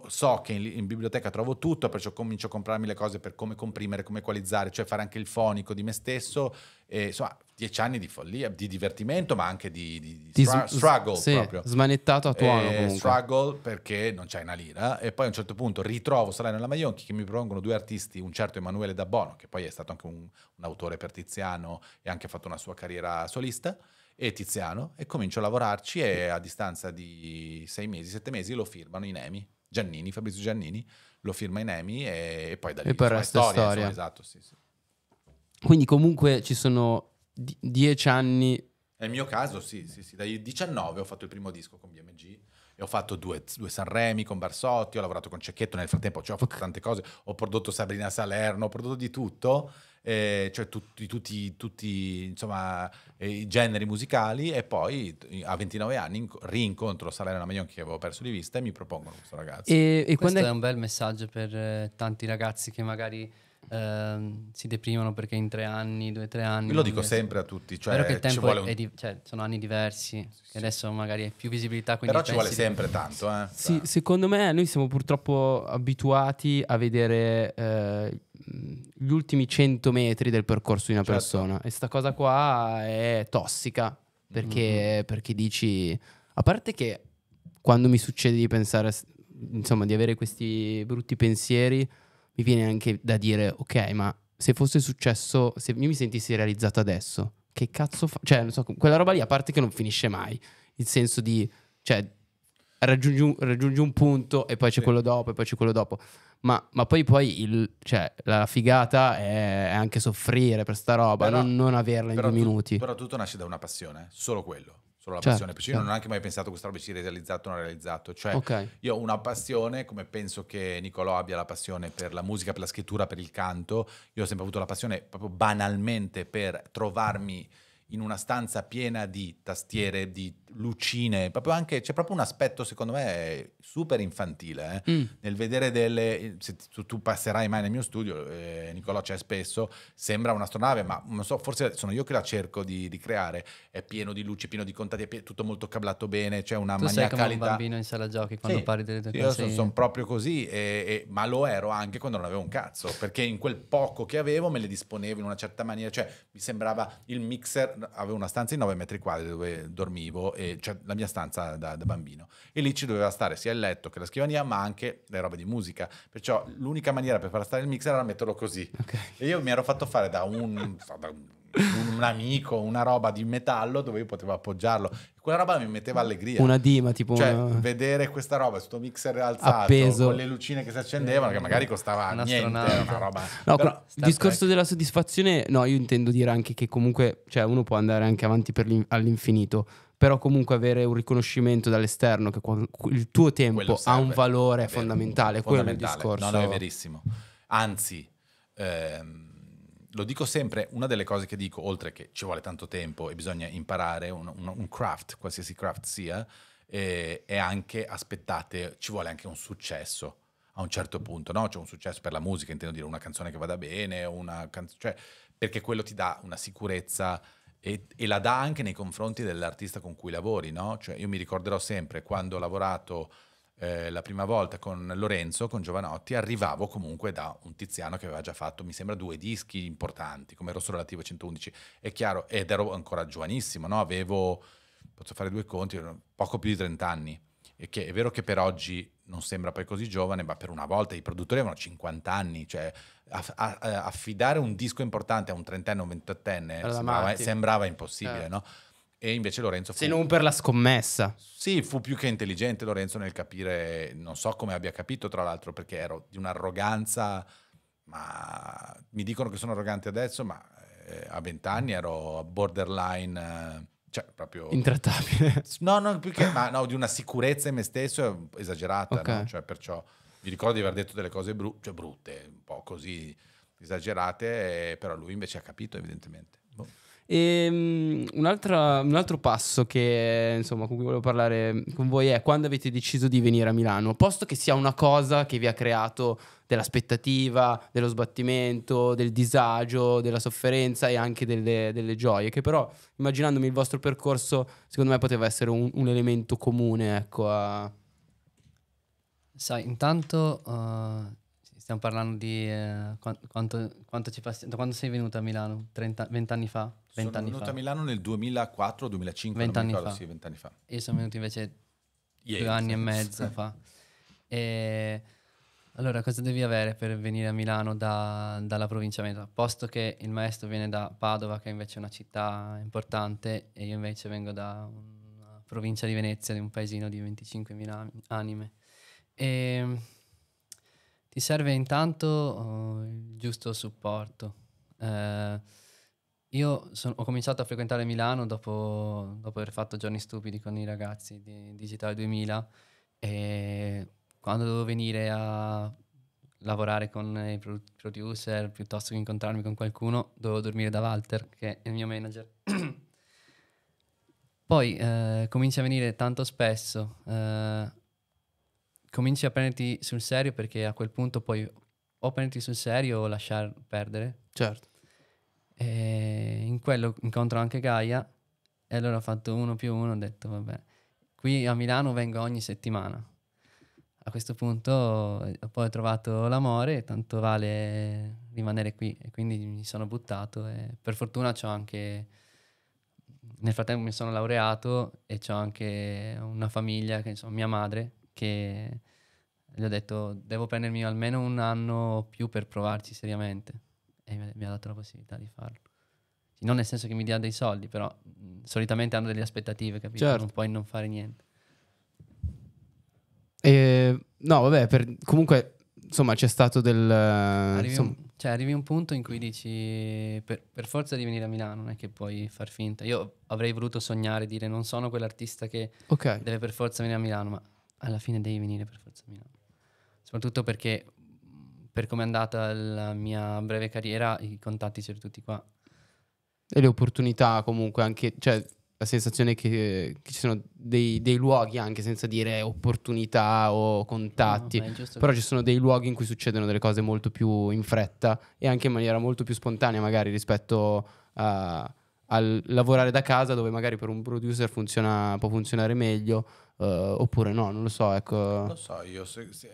so che in, in, biblioteca trovo tutto, perciò comincio a comprarmi le cose per come comprimere, come equalizzare, cioè fare anche il fonico di me stesso. E, insomma, dieci anni di follia, di divertimento, ma anche di, di, di stra- struggle sì, proprio. Smanettato a tuono. Eh, struggle perché non c'è una lira. E poi a un certo punto ritrovo Salerno e la Maionchi che mi propongono due artisti, un certo Emanuele Dabbono, che poi è stato anche un, un autore per Tiziano e ha anche fatto una sua carriera solista e Tiziano e comincio a lavorarci e a distanza di sei mesi, sette mesi lo firmano i Nemi Giannini, Fabrizio Giannini, lo firma in EMI e, e poi da lì e poi resta storia. storia. esatto, sì, sì. Quindi comunque ci sono dieci anni. Nel mio caso sì, sì, sì, dai 19 ho fatto il primo disco con BMG e ho fatto due, due Sanremi con Barsotti, ho lavorato con Cecchetto nel frattempo, cioè ho fatto tante cose, ho prodotto Sabrina Salerno, ho prodotto di tutto eh, cioè tutti, tutti, tutti insomma, eh, i generi musicali e poi eh, a 29 anni rincontro Salerno Maglion che avevo perso di vista e mi propongono questo ragazzo. E, e questo è... è... un bel messaggio per eh, tanti ragazzi che magari... Uh, si deprimono perché in tre anni, due o tre anni. Io lo dico sempre a tutti, cioè, che il tempo un... di... cioè, sono anni diversi, sì, sì. adesso magari è più visibilità. Però ci vuole sempre di... tanto. Eh. Sì, secondo me noi siamo purtroppo abituati a vedere eh, gli ultimi 100 metri del percorso di una certo. persona. E questa cosa qua è tossica perché, mm-hmm. perché, dici, a parte che quando mi succede di pensare, insomma, di avere questi brutti pensieri, mi viene anche da dire, ok, ma se fosse successo, se io mi sentissi realizzato adesso, che cazzo fa? Cioè, non so, quella roba lì, a parte che non finisce mai, il senso di, cioè, raggiungi un, raggiungi un punto e poi c'è sì. quello dopo e poi c'è quello dopo. Ma, ma poi, poi il, cioè, la figata è, è anche soffrire per sta roba, però, non, non, averla in due tu, minuti. Però tutto nasce da una passione, eh, solo quello. Solo la certo, passione. Perché certo. io non ho anche mai pensato questa roba ci realizzato o non realizzato. Cioè, okay. io ho una passione, come penso che Nicolò abbia la passione per la musica, per la scrittura, per il canto. Io ho sempre avuto la passione proprio banalmente per trovarmi in una stanza piena di tastiere, di lucine, proprio anche, c'è proprio un aspetto secondo me super infantile eh? mm. nel vedere delle, se tu, tu, passerai mai nel mio studio, eh, Nicolò c'è spesso, sembra un'astronave, ma non so, forse sono io che la cerco di, di creare, è pieno di luci, pieno di contatti, è tutto molto cablato bene, c'è una tu maniacalità. Tu sei come un bambino in sala giochi quando sì, parli delle tue cose. Io sono, sono proprio così, e, e, ma lo ero anche quando non avevo un cazzo, perché in quel poco che avevo me le disponevo in una certa maniera, cioè mi sembrava il mixer, avevo una stanza di 9 metri quadri dove dormivo e eh, cioè la mia stanza da, da, bambino. E lì ci doveva stare sia il letto che la scrivania, ma anche le robe di musica. Perciò l'unica maniera per far stare il mixer era metterlo così. Okay. E io mi ero fatto fare da un, da un un, amico, una roba di metallo dove io potevo appoggiarlo quella roba mi metteva allegria. Una dima, tipo. Cioè, una... vedere questa roba, questo mixer alzato Appeso. con le lucine che si accendevano, che magari costava una niente, una roba. No, però, il discorso Trek... della soddisfazione, no, io intendo dire anche che comunque, cioè, uno può andare anche avanti all'infinito però comunque avere un riconoscimento dall'esterno che il tuo tempo serve, ha un valore fondamentale, fondamentale, quello è il discorso. No, no, è verissimo. Anzi, ehm, lo dico sempre, una delle cose che dico, oltre che ci vuole tanto tempo e bisogna imparare un, un, un craft, qualsiasi craft sia, eh, è anche aspettate, ci vuole anche un successo a un certo punto, no? Cioè un successo per la musica, intendo dire una canzone che vada bene, una canzone, cioè, perché quello ti dà una sicurezza e, e, la dà anche nei confronti dell'artista con cui lavori, no? Cioè, io mi ricorderò sempre quando ho lavorato eh, la prima volta con Lorenzo, con Giovanotti, arrivavo comunque da un tiziano che aveva già fatto, mi sembra, due dischi importanti, come Rosso Relativo 111. È chiaro, ed ero ancora giovanissimo, no? avevo, posso fare due conti, poco più di 30 anni. E che è vero che per oggi non sembra poi così giovane, ma per una volta i produttori avevano 50 anni, cioè affidare un disco importante a un trentenne o un ventottenne sembrava, sembrava, impossibile, eh. no? E invece Lorenzo fu... Se non per la scommessa. Sì, fu più che intelligente Lorenzo nel capire, non so come abbia capito tra l'altro, perché ero di un'arroganza, ma mi dicono che sono arrogante adesso, ma eh, a vent'anni ero borderline... Eh, cioè proprio intrattabile. No, no, più che ma no, di una sicurezza in me stesso esagerata, okay. no? cioè perciò mi ricordo di aver detto delle cose bru- cioè, brutte, un po' così esagerate, eh, però lui invece ha capito evidentemente. E, ehm, um, un, altro passo che insomma, con cui volevo parlare con voi è quando avete deciso di venire a Milano, posto che sia una cosa che vi ha creato dell'aspettativa, dello sbattimento, del disagio, della sofferenza e anche delle, delle gioie, che però immaginandomi il vostro percorso secondo me poteva essere un, un elemento comune ecco, a... Sai, intanto uh, Stiamo parlando di eh, quanto, quanto, ci passi- da quando sei venuta a Milano? 30, 20 anni fa? 20 sono anni venuto fa. a Milano nel 2004 2005, 20 anni ricordo, fa. sì, 20 anni fa. Io sono venuto invece yeah, due anni e mezzo fa. E allora, cosa devi avere per venire a Milano da, dalla provincia veneta? Posto che il maestro viene da Padova, che è invece è una città importante, e io invece vengo da una provincia di Venezia, di un paesino di 25.000 anime. E ehm, ti serve intanto oh, il giusto supporto. Eh, io son, ho cominciato a frequentare Milano dopo, dopo, aver fatto giorni stupidi con i ragazzi di Digital 2000 e quando dovevo venire a lavorare con i producer piuttosto che incontrarmi con qualcuno, dovevo dormire da Walter, che è il mio manager. Poi eh, comincia a venire tanto spesso, eh, cominci a prenderti sul serio perché a quel punto puoi o prenderti sul serio o lasciar perdere. Certo. E in quello incontro anche Gaia e allora ho fatto uno più uno, ho detto vabbè, qui a Milano vengo ogni settimana. A questo punto eh, ho poi trovato l'amore, tanto vale rimanere qui e quindi mi sono buttato e per fortuna ho anche nel frattempo mi sono laureato e ho anche una famiglia che insomma mia madre che gli ho detto devo prendermi almeno un anno più per provarci seriamente e mi ha dato la possibilità di farlo. Non nel senso che mi dia dei soldi, però mhmm, solitamente hanno delle aspettative, capito? Certo. Non puoi non fare niente. E, no, vabbè, per, comunque, insomma, c'è stato del... Arrivi, un, cioè, arrivi a un punto in cui dici, per, per, forza di venire a Milano, non è che puoi far finta. Io avrei voluto sognare, dire, non sono quell'artista che okay. deve per forza venire a Milano, ma alla fine devi venire per forza a Milano. Soprattutto perché per come è andata la mia breve carriera i contatti c'erano tutti qua. E le opportunità comunque anche, cioè la sensazione che, che ci sono dei, dei, luoghi anche senza dire opportunità o contatti, no, però che... ci sono dei luoghi in cui succedono delle cose molto più in fretta e anche in maniera molto più spontanea magari rispetto a al lavorare da casa dove magari per un producer funziona, può funzionare meglio uh, oppure no, non lo so, ecco. Non lo so, io,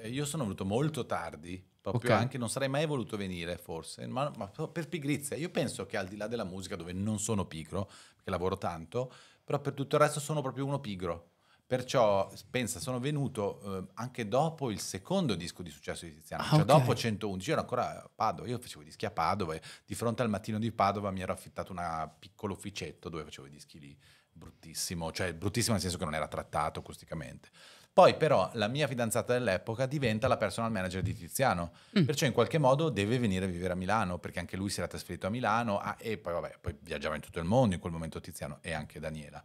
io sono venuto molto tardi, proprio okay. anche non sarei mai voluto venire forse, ma, ma, per pigrizia, io penso che al di là della musica dove non sono pigro, perché lavoro tanto, però per tutto il resto sono proprio uno pigro. Perciò, pensa, sono venuto eh, anche dopo il secondo disco di successo di Tiziano, ah, cioè okay. dopo 111, ero ancora a Padova, io facevo i dischi a Padova, e di fronte al mattino di Padova mi ero affittato un piccolo ufficetto dove facevo i dischi lì bruttissimo, cioè bruttissimo nel senso che non era trattato acusticamente. Poi però la mia fidanzata dell'epoca diventa la personal manager di Tiziano, mm. perciò in qualche modo deve venire a vivere a Milano, perché anche lui si era trasferito a Milano ah, e poi, vabbè, poi viaggiava in tutto il mondo in quel momento Tiziano e anche Daniela.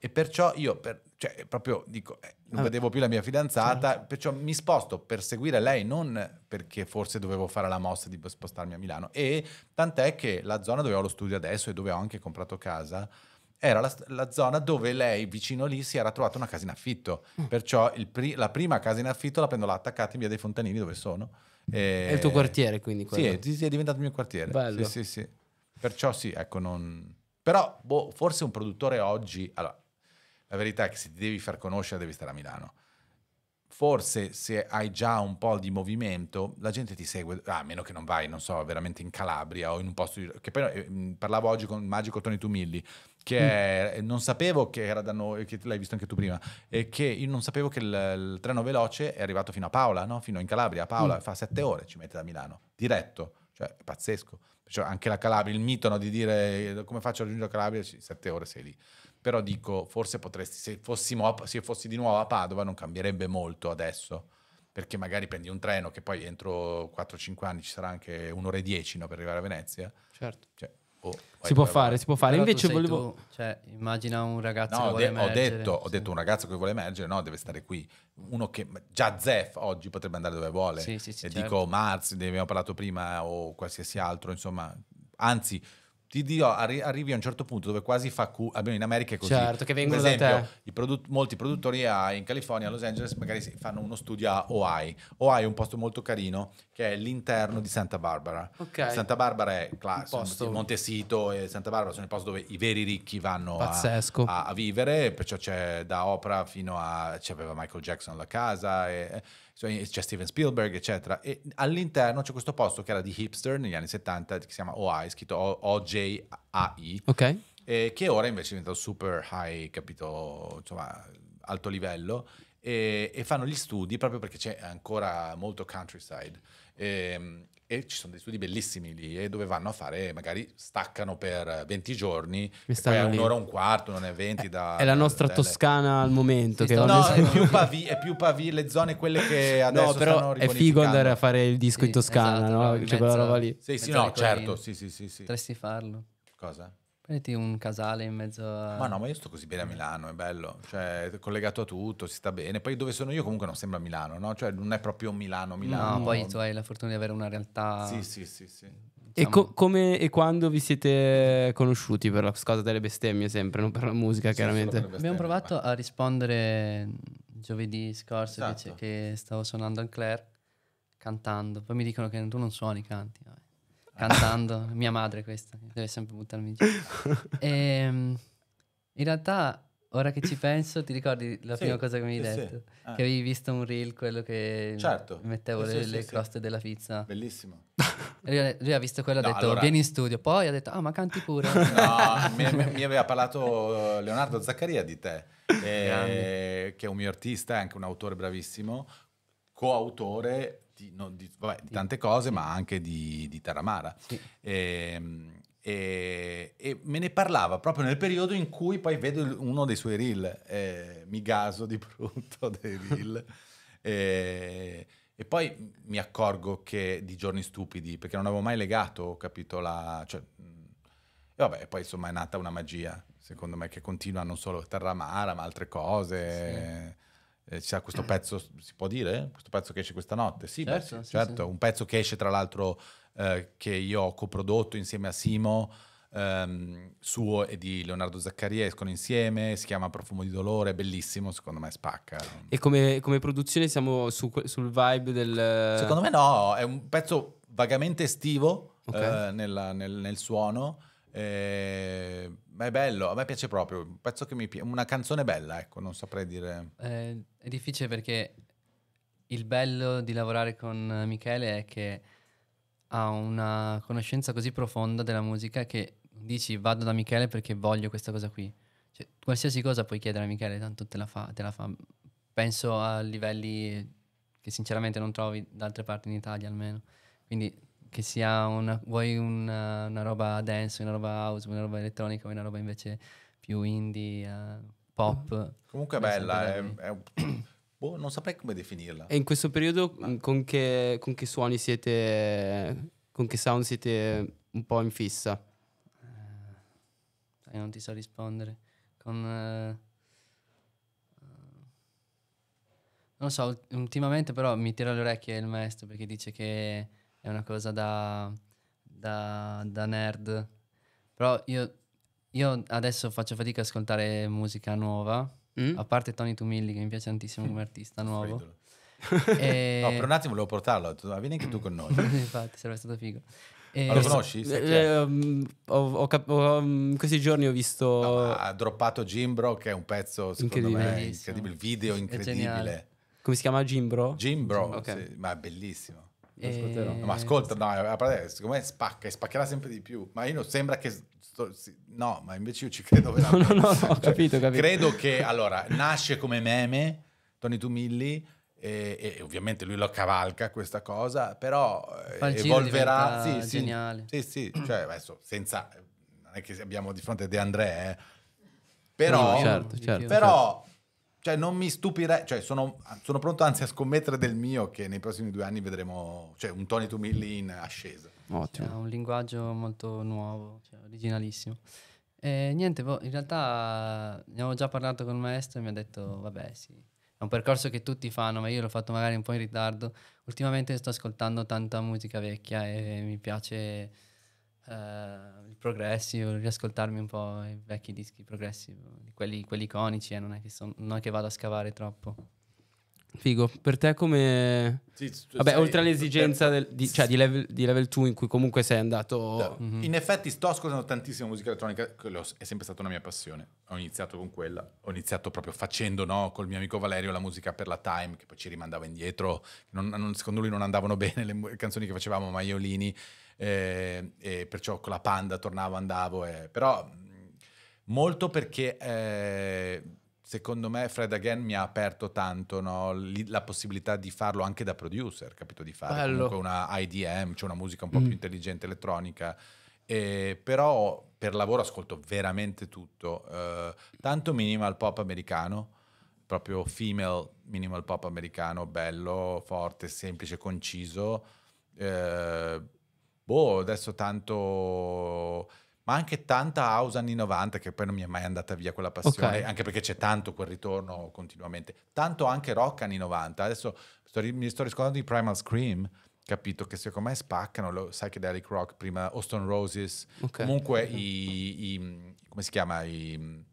E perciò io, per, cioè, proprio dico, eh, non ah, vedevo più la mia fidanzata, certo. perciò mi sposto per seguire lei, non perché forse dovevo fare la mossa di spostarmi a Milano. E tant'è che la zona dove ho lo studio adesso e dove ho anche comprato casa, era la, la, zona dove lei, vicino lì, si era trovata una casa in affitto. Mm. Perciò pri- la prima casa in affitto la prendo là attaccata in via dei Fontanini, dove sono. E... È il tuo quartiere, quindi? Quello. Sì, è diventato il mio quartiere. Bello. Sì, sì, sì. Perciò sì, ecco, non... Però, boh, forse un produttore oggi... Allora, la verità è che se ti devi far conoscere devi stare a Milano. Forse se hai già un po' di movimento, la gente ti segue, ah, a meno che non vai, non so, veramente in Calabria o in un posto... Di... Che poi eh, parlavo oggi con Magico Tony Tumilli, che mm. non sapevo che era da noi, che l'hai visto anche tu prima, e che io non sapevo che il, il treno veloce è arrivato fino a Paola, no? fino in Calabria. Paola mm. fa sette ore, ci mette da Milano, diretto, cioè è pazzesco. Cioè, anche la Calabria, il mito no, di dire eh, come faccio a raggiungere Calabria, sette ore sei lì però dico forse potresti se, fossimo, se fossi di nuovo a Padova non cambierebbe molto adesso perché magari prendi un treno che poi entro 4-5 anni ci sarà anche un'ora e 10 no, per arrivare a Venezia certo cioè, oh, si, può fare, si può fare, Però Invece volevo... Tu, cioè, immagina un ragazzo no, che vuole de- ho detto, ho detto un ragazzo che vuole emergere, no, deve stare qui. Uno che... Già Zef oggi potrebbe andare dove vuole. Sì, sì, sì, e certo. dico Marz, ne abbiamo parlato prima, o qualsiasi altro, insomma. Anzi, ti dirò, arri- arrivi a un certo punto dove quasi fa cu- almeno in America è così. Certo, che vengono per esempio, produ- molti produttori in California, a Los Angeles, magari fanno uno studio a Ohio. Ohio è un posto molto carino che è l'interno di Santa Barbara. Okay. Santa Barbara è classico, posto... Montesito e Santa Barbara sono i posti dove i veri ricchi vanno a, a, a, vivere, perciò c'è da Oprah fino a... c'aveva Michael Jackson la casa e, cioè, eh, c'è Steven Spielberg, eccetera. E all'interno c'è questo posto che era di hipster negli anni 70, che si chiama OI, scritto OJAI, okay. eh, che ora invece è diventato super high, capito, insomma, alto livello, e, e fanno gli studi proprio perché c'è ancora molto countryside. E, ehm, e ci sono dei studi bellissimi lì e eh, dove vanno a fare, magari staccano per 20 giorni, poi è un'ora, un quarto, non è 20 è, da... È la nostra da, Toscana al momento. Che no, è più, Pavì, è più Pavì, le zone quelle che adesso No, però è figo andare a fare il disco sì, in Toscana, esatto, no? C'è cioè quella roba lì. Sì, sì, no, certo, sì, sì, sì, sì. Potresti farlo. Cosa? Prenditi un casale in mezzo a... Ma no, ma io sto così bene a mm. Milano, è bello. Cioè, è collegato a tutto, si sta bene. Poi dove sono io comunque non sembra Milano, no? Cioè, non è proprio Milano, Milano. No, poi tu hai la fortuna di avere una realtà... Sì, sì, sì, sì. Diciamo. E co- come e quando vi siete conosciuti per la cosa delle bestemmie sempre, non per la musica sì, chiaramente? Abbiamo provato a rispondere giovedì scorso esatto. che stavo suonando al Claire cantando, poi mi dicono che tu non suoni, canti cantando. Mia madre questa, deve sempre buttarmi giù. E, ehm, in realtà, ora che ci penso, ti ricordi la sì, prima cosa che mi hai sì, detto? Sì. Ah. Che avevi visto un reel, quello che certo. mettevo le, le croste della pizza. Bellissimo. Lui, lui, ha visto quello e no, ha detto allora... vieni in studio, poi ha detto ah ma canti pure. No, mi, mi, aveva parlato Leonardo Zaccaria di te, eh, che è un mio artista, è anche un autore bravissimo, coautore di, no, di, vabbè, di tante cose, ma anche di, di Taramara. Sì. E, ehm, e, e, me ne parlava proprio nel periodo in cui poi vedo uno dei suoi reel, eh, mi gaso di brutto dei reel. e, e, poi mi accorgo che di giorni stupidi, perché non avevo mai legato, capito, la... Cioè, mm, e vabbè, poi insomma è nata una magia, secondo me, che continua non solo Terramara, ma altre cose. Sì eh, c'è questo pezzo, si può dire? Questo pezzo che esce questa notte? Sì, certo, beh, sì, certo. Sì. un pezzo che esce tra l'altro eh, che io ho coprodotto insieme a Simo, ehm, suo e di Leonardo Zaccaria, escono insieme, si chiama Profumo di dolore, bellissimo, secondo me spacca. E come, come produzione siamo su, sul vibe del... Secondo me no, è un pezzo vagamente estivo okay. eh, nella, nel, nel, suono. Eh, è bello, a me piace proprio, un pezzo che mi piace, una canzone bella, ecco, non saprei dire... Eh, è difficile perché il bello di lavorare con Michele è che ha una conoscenza così profonda della musica che dici vado da Michele perché voglio questa cosa qui. Cioè, qualsiasi cosa puoi chiedere a Michele, tanto te la fa, te la fa. Penso a livelli che sinceramente non trovi da altre parti in Italia almeno. Quindi che sia una, vuoi una, una, roba dance, una roba house, una roba elettronica, vuoi una roba invece più indie, uh, pop. Mm. Comunque bella, è bella, boh, non saprei come definirla. E in questo periodo con che, con che suoni siete, con che sound siete un po' in fissa? Uh, non ti so rispondere. Con... Uh, non so, ultimamente però mi tira le orecchie il maestro perché dice che è una cosa da, da, da nerd. Però io, io, adesso faccio fatica a ascoltare musica nuova, mm? a parte Tony Tumilli che mi piace tantissimo come artista nuovo. e... No, per un attimo volevo portarlo, ah, vieni anche tu con noi. Infatti, sarebbe stato figo. E... lo conosci? So, eh, ehm, ho, ho cap- ho, um, questi giorni ho visto. No, ha droppato Jimbro, che è un pezzo secondo me incredibile. Il video incredibile. Come si chiama Jimbro? Jimbro, Gimbro. Okay. Sì, ma è bellissimo. E... Eh, ma ascolta, no, a parte, secondo me spacca e spaccherà sempre di più. Ma io non sembra che. Sto, sì, no, ma invece io ci credo veramente. no, no, no, ho cioè, capito, capito. Credo che allora nasce come meme Tony Tumilli. E, e, ovviamente lui lo cavalca questa cosa, però eh, Falcino evolverà. Sì, sì, geniale. Sì, sì, cioè adesso senza. Non è che abbiamo di fronte De André, eh. però, no, certo, certo, però certo cioè, non mi stupirei, cioè, sono, sono, pronto anzi a scommettere del mio che nei prossimi due anni vedremo cioè, un Tony Tumilli in ascesa. Ottimo. Cioè, un linguaggio molto nuovo, cioè, originalissimo. E, niente, boh, in realtà ne avevo già parlato con il maestro e mi ha detto, vabbè sì, è un percorso che tutti fanno, ma io l'ho fatto magari un po' in ritardo. Ultimamente sto ascoltando tanta musica vecchia e mi piace eh, il progressive, riascoltarmi un po' i vecchi dischi progressive, quelli, quelli iconici, eh, non, è che son, non è che vado a scavare troppo. Figo, per te come... Sì, Vabbè, sei, oltre all'esigenza del, di, cioè, di, level, 2 in cui comunque sei andato... No, mm-hmm. In effetti sto ascoltando tantissima musica elettronica, quello è sempre stata una mia passione. Ho iniziato con quella, ho iniziato proprio facendo no, col mio amico Valerio la musica per la Time, che poi ci rimandava indietro. Non, non, secondo lui non andavano bene le canzoni che facevamo, ma Iolini eh, e perciò con la panda tornavo, andavo, eh, però molto perché eh, secondo me Fred Again mi ha aperto tanto no? la possibilità di farlo anche da producer, capito? Di fare Bello. comunque una IDM, cioè una musica un po' mm. più intelligente, elettronica. Eh, però per lavoro ascolto veramente tutto, eh, tanto minimal pop americano, proprio female minimal pop americano, bello, forte, semplice, conciso. Eh, boh, adesso tanto ma anche tanta house anni 90 che poi non mi è mai andata via quella passione, okay. anche perché c'è tanto quel ritorno continuamente, tanto anche rock anni 90, adesso sto, mi sto riscordando di Primal Scream, capito, che secondo me spaccano lo psychedelic rock prima, Austin Roses, okay. comunque okay. I, I, come si chiama, i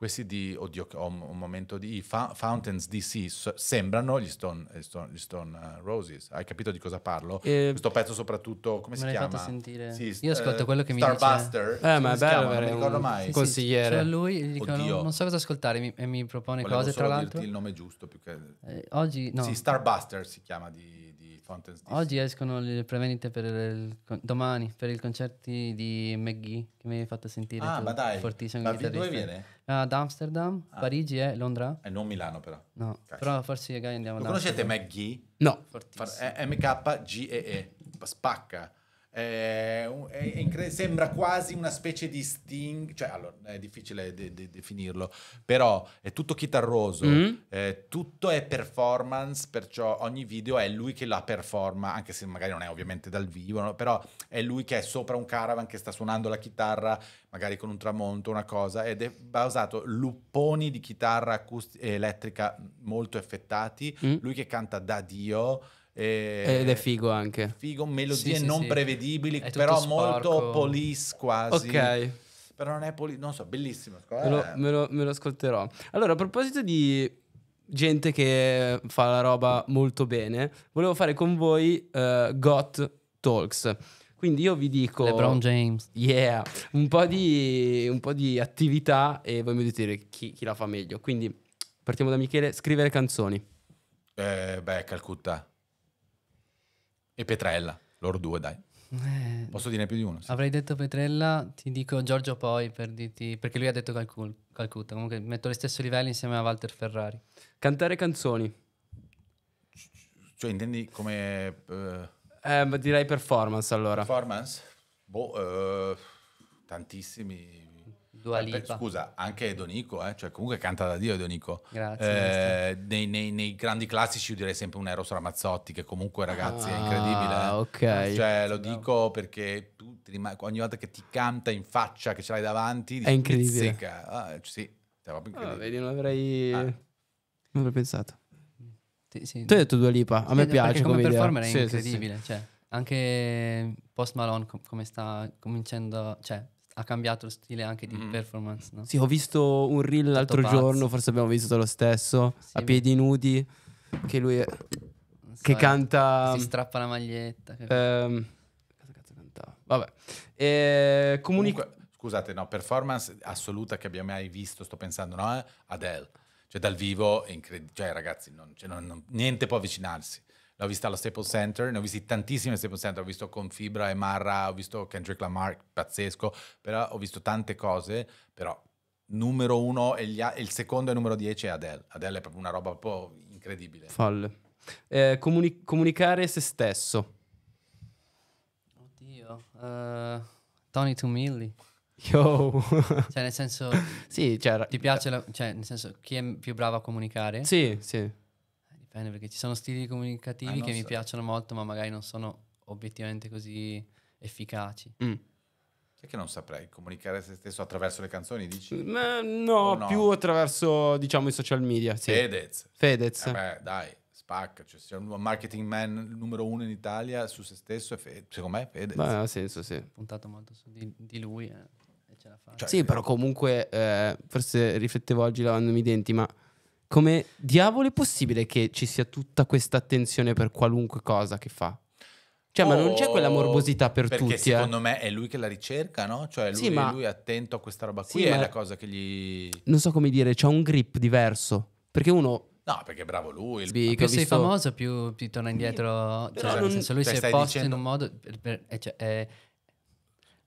questi di, oddio, ho un momento di, Fountains DC sembrano gli Stone, Stone, gli Stone uh, Roses. Hai capito di cosa parlo? E eh, Questo pezzo soprattutto, come si chiama? Fatto sentire. Sì, Io eh, ascolto quello che Star mi dice. Starbuster. Eh, ma è bello non mi ricordo mai. Consigliere. Sì, cioè, lui, dico, non, non, so cosa ascoltare mi, e mi propone Volevo cose, tra l'altro. Volevo dirti il nome giusto più che... Eh, oggi no. Sì, Starbuster si chiama di... Fountains DC. Oggi escono le prevendite per il, domani per i concerti di McGee che mi hai fatto sentire. Ah, ma dai. Fortissimo ma dove viene? Ad Amsterdam, ah. Parigi e Londra. E non Milano però. No, Cazzo. però forse andiamo da. conoscete McGee? No. Fortissimo. F- MKGEE. Spacca. Eh, è, è incre- sembra quasi una specie di sting, cioè allora, è difficile de- de- definirlo, però è tutto chitarroso, mm-hmm. eh, tutto è performance, perciò ogni video è lui che la performa, anche se magari non è ovviamente dal vivo, no? però è lui che è sopra un caravan che sta suonando la chitarra, magari con un tramonto, una cosa, ed è basato lupponi di chitarra acust- elettrica molto effettati, mm-hmm. lui che canta da Dio e eh, Ed è figo anche. Figo, melodie sì, sì, non sì. prevedibili, però sporco. molto police quasi. Ok. Però non è police, non so, bellissimo. Me lo, me, lo, me lo ascolterò. Allora, a proposito di gente che fa la roba molto bene, volevo fare con voi uh, Got Talks. Quindi io vi dico... LeBron James. Yeah, un po' di, un po di attività e voi mi dite chi, chi la fa meglio. Quindi partiamo da Michele, scrivere canzoni. Eh, beh, Calcutta. E Petrella, loro due, dai. Eh, Posso dire più di uno? Sì. Avrei detto Petrella, ti dico Giorgio Poi per dirti, perché lui ha detto Calcul- Calcutta. Comunque metto lo stesso livello insieme a Walter Ferrari. Cantare canzoni. Cioè, intendi come. eh, Eh, direi performance allora. performance? Boh, eh, tantissimi. Beh, scusa, anche Donico, eh? cioè comunque canta da Dio Donico. Grazie. Eh, nei, nei, nei, grandi classici io direi sempre un Eros Ramazzotti, che comunque ragazzi ah, è incredibile. Ah, ok. Cioè lo dico perché tu, ogni volta che ti canta in faccia, che ce l'hai davanti, è incredibile. Ah, eh, sì, è cioè, proprio incredibile. Ah, vedi, non avrei... Ah. Non avrei pensato. Sì, sì. Tu hai detto Dua Lipa, a me piace come, come performer idea. è incredibile, cioè, anche Post Malone com- come sta cominciando, cioè ha cambiato lo stile anche di mm. performance. No? Sì, ho visto un reel l'altro pazzo. giorno, forse abbiamo visto lo stesso, sì, a piedi nudi, che lui è, so, che canta... Si strappa la maglietta. Che... Ehm, cosa cazzo cantava? Vabbè. E, comunica... Comunque, scusate, no, performance assoluta che abbia mai visto, sto pensando, no? Eh? Adele. Cioè dal vivo è incredibile, cioè ragazzi, non, cioè, non, non, niente può avvicinarsi l'ho vista alla Staples Center, ne ho visti tantissime Staples Center, ho visto Confibra e Marra, ho visto Kendrick Lamar, pazzesco, però ho visto tante cose, però numero uno e, gli, e il secondo e numero 10 è Adele. Adele è proprio una roba un po' incredibile. Folle. Eh, comuni- comunicare se stesso. Oddio. Uh, Tony Tumilli. Yo. cioè, nel senso... sì, cioè... Ti piace la, Cioè, nel senso, chi è più bravo a comunicare? Sì, sì. Dipende perché ci sono stili comunicativi ah, che so. mi piacciono molto, ma magari non sono obiettivamente così efficaci. Mm. Cioè che non saprei comunicare se stesso attraverso le canzoni, dici? Mm, ma no, no, più attraverso, diciamo, i social media. Sì. Fedez. Fedez. Eh beh, dai, spacca. Cioè, se un marketing man numero uno in Italia su se stesso, Fedez, secondo me è Fedez. Beh, ha senso, sì. Puntato molto su di, di lui eh, Cioè, sì, però comunque, eh, forse riflettevo oggi lavandomi i denti, ma come diavolo è possibile che ci sia tutta questa attenzione per qualunque cosa che fa? Cioè, oh, ma non c'è quella oh, morbosità per perché tutti. Perché secondo eh? me è lui che la ricerca, no? Cioè, lui, sì, ma... lui è attento a questa roba qui, sì, è la cosa che gli... Non so come dire, c'è un grip diverso. Perché uno No, perché è bravo lui. Il... Sì, più sei famoso, più ti torna indietro. Io, cioè, non... nel senso, lui cioè, si è posto dicendo... in un modo. Per, eh, per, cioè, è,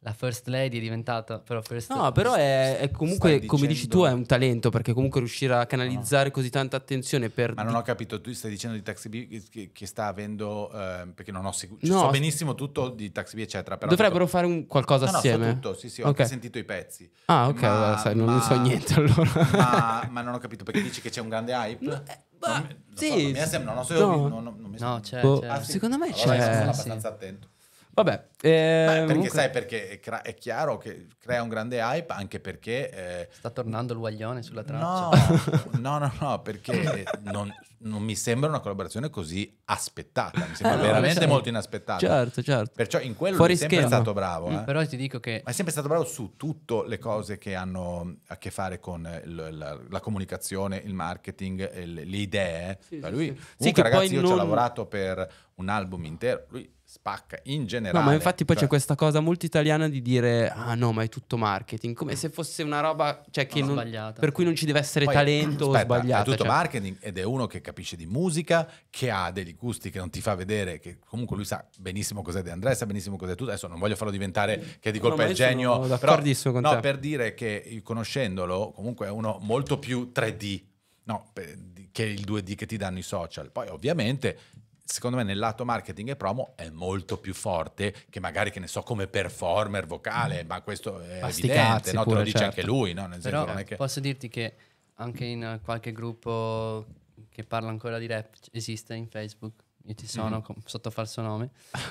la first lady è diventata però first No, però è, è comunque, dicendo... come dici tu, è un talento perché comunque riuscire a canalizzare no. Ah. così tanta attenzione per... Ma non ho capito, tu stai dicendo di Taxi B che, che sta avendo, eh, perché non ho sicuro, cioè, no, so benissimo tutto di Taxi B eccetera, però... Dovrebbero tutto... fare un qualcosa no, assieme. No, so tutto, sì sì, ho okay. sentito i pezzi. Ah ok, ma, allora, sai, non, ma... so niente allora. Ma, ma, non ho capito perché dici che c'è un grande hype? No, eh, bah, sì, so, non, mi sembra, non ho so, no. non, non, mi No, c'è, ah, boh, sì. Secondo me allora, c'è. Sono abbastanza attento. Vabbè. Eh, Beh, perché comunque... sai perché è, cra- è, chiaro che crea un grande hype anche perché... Eh... Sta tornando il guaglione sulla traccia. No, no, no, no perché non, non, mi sembra una collaborazione così aspettata, mi sembra eh, veramente mi molto inaspettata. Certo, certo. Perciò in quello Fuori è sempre schema. stato bravo. Mm, eh. però ti dico che... Ma è sempre stato bravo su tutte le cose che hanno a che fare con l- la-, la, comunicazione, il marketing, l- le idee. Cioè, sì, lui, sì, comunque sì, ragazzi io non... ci ho lavorato per un album intero, lui spacca in generale. No, ma infatti poi cioè... c'è questa cosa molto italiana di dire "Ah no, ma è tutto marketing", come se fosse una roba, cioè che non, non per cui non ci deve essere poi, talento aspetta, o sbagliato. È tutto cioè... marketing ed è uno che capisce di musica, che ha degli gusti che non ti fa vedere che comunque lui sa benissimo cos'è De Andrea, sa benissimo cos'è tutto. Adesso non voglio farlo diventare mm. che di colpa no, è il genio, però con no, te. per dire che conoscendolo comunque è uno molto più 3D, no, per, che il 2D che ti danno i social. Poi ovviamente secondo me nel lato marketing e promo è molto più forte che magari che ne so come performer vocale, mm. ma questo è Basti evidente, no? pure, te lo dice certo. anche lui, no? Però che... posso dirti che anche in qualche gruppo che parla ancora di rap esiste in Facebook. Io ti sono mm sotto falso nome.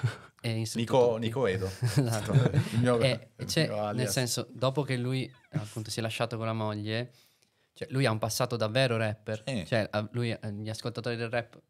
Nico, Nico, Edo. esatto. esatto. mio, e nel senso, dopo che lui appunto si è lasciato con la moglie, cioè, lui ha un passato davvero rapper. Cioè, eh. Cioè, lui, gli ascoltatori del rap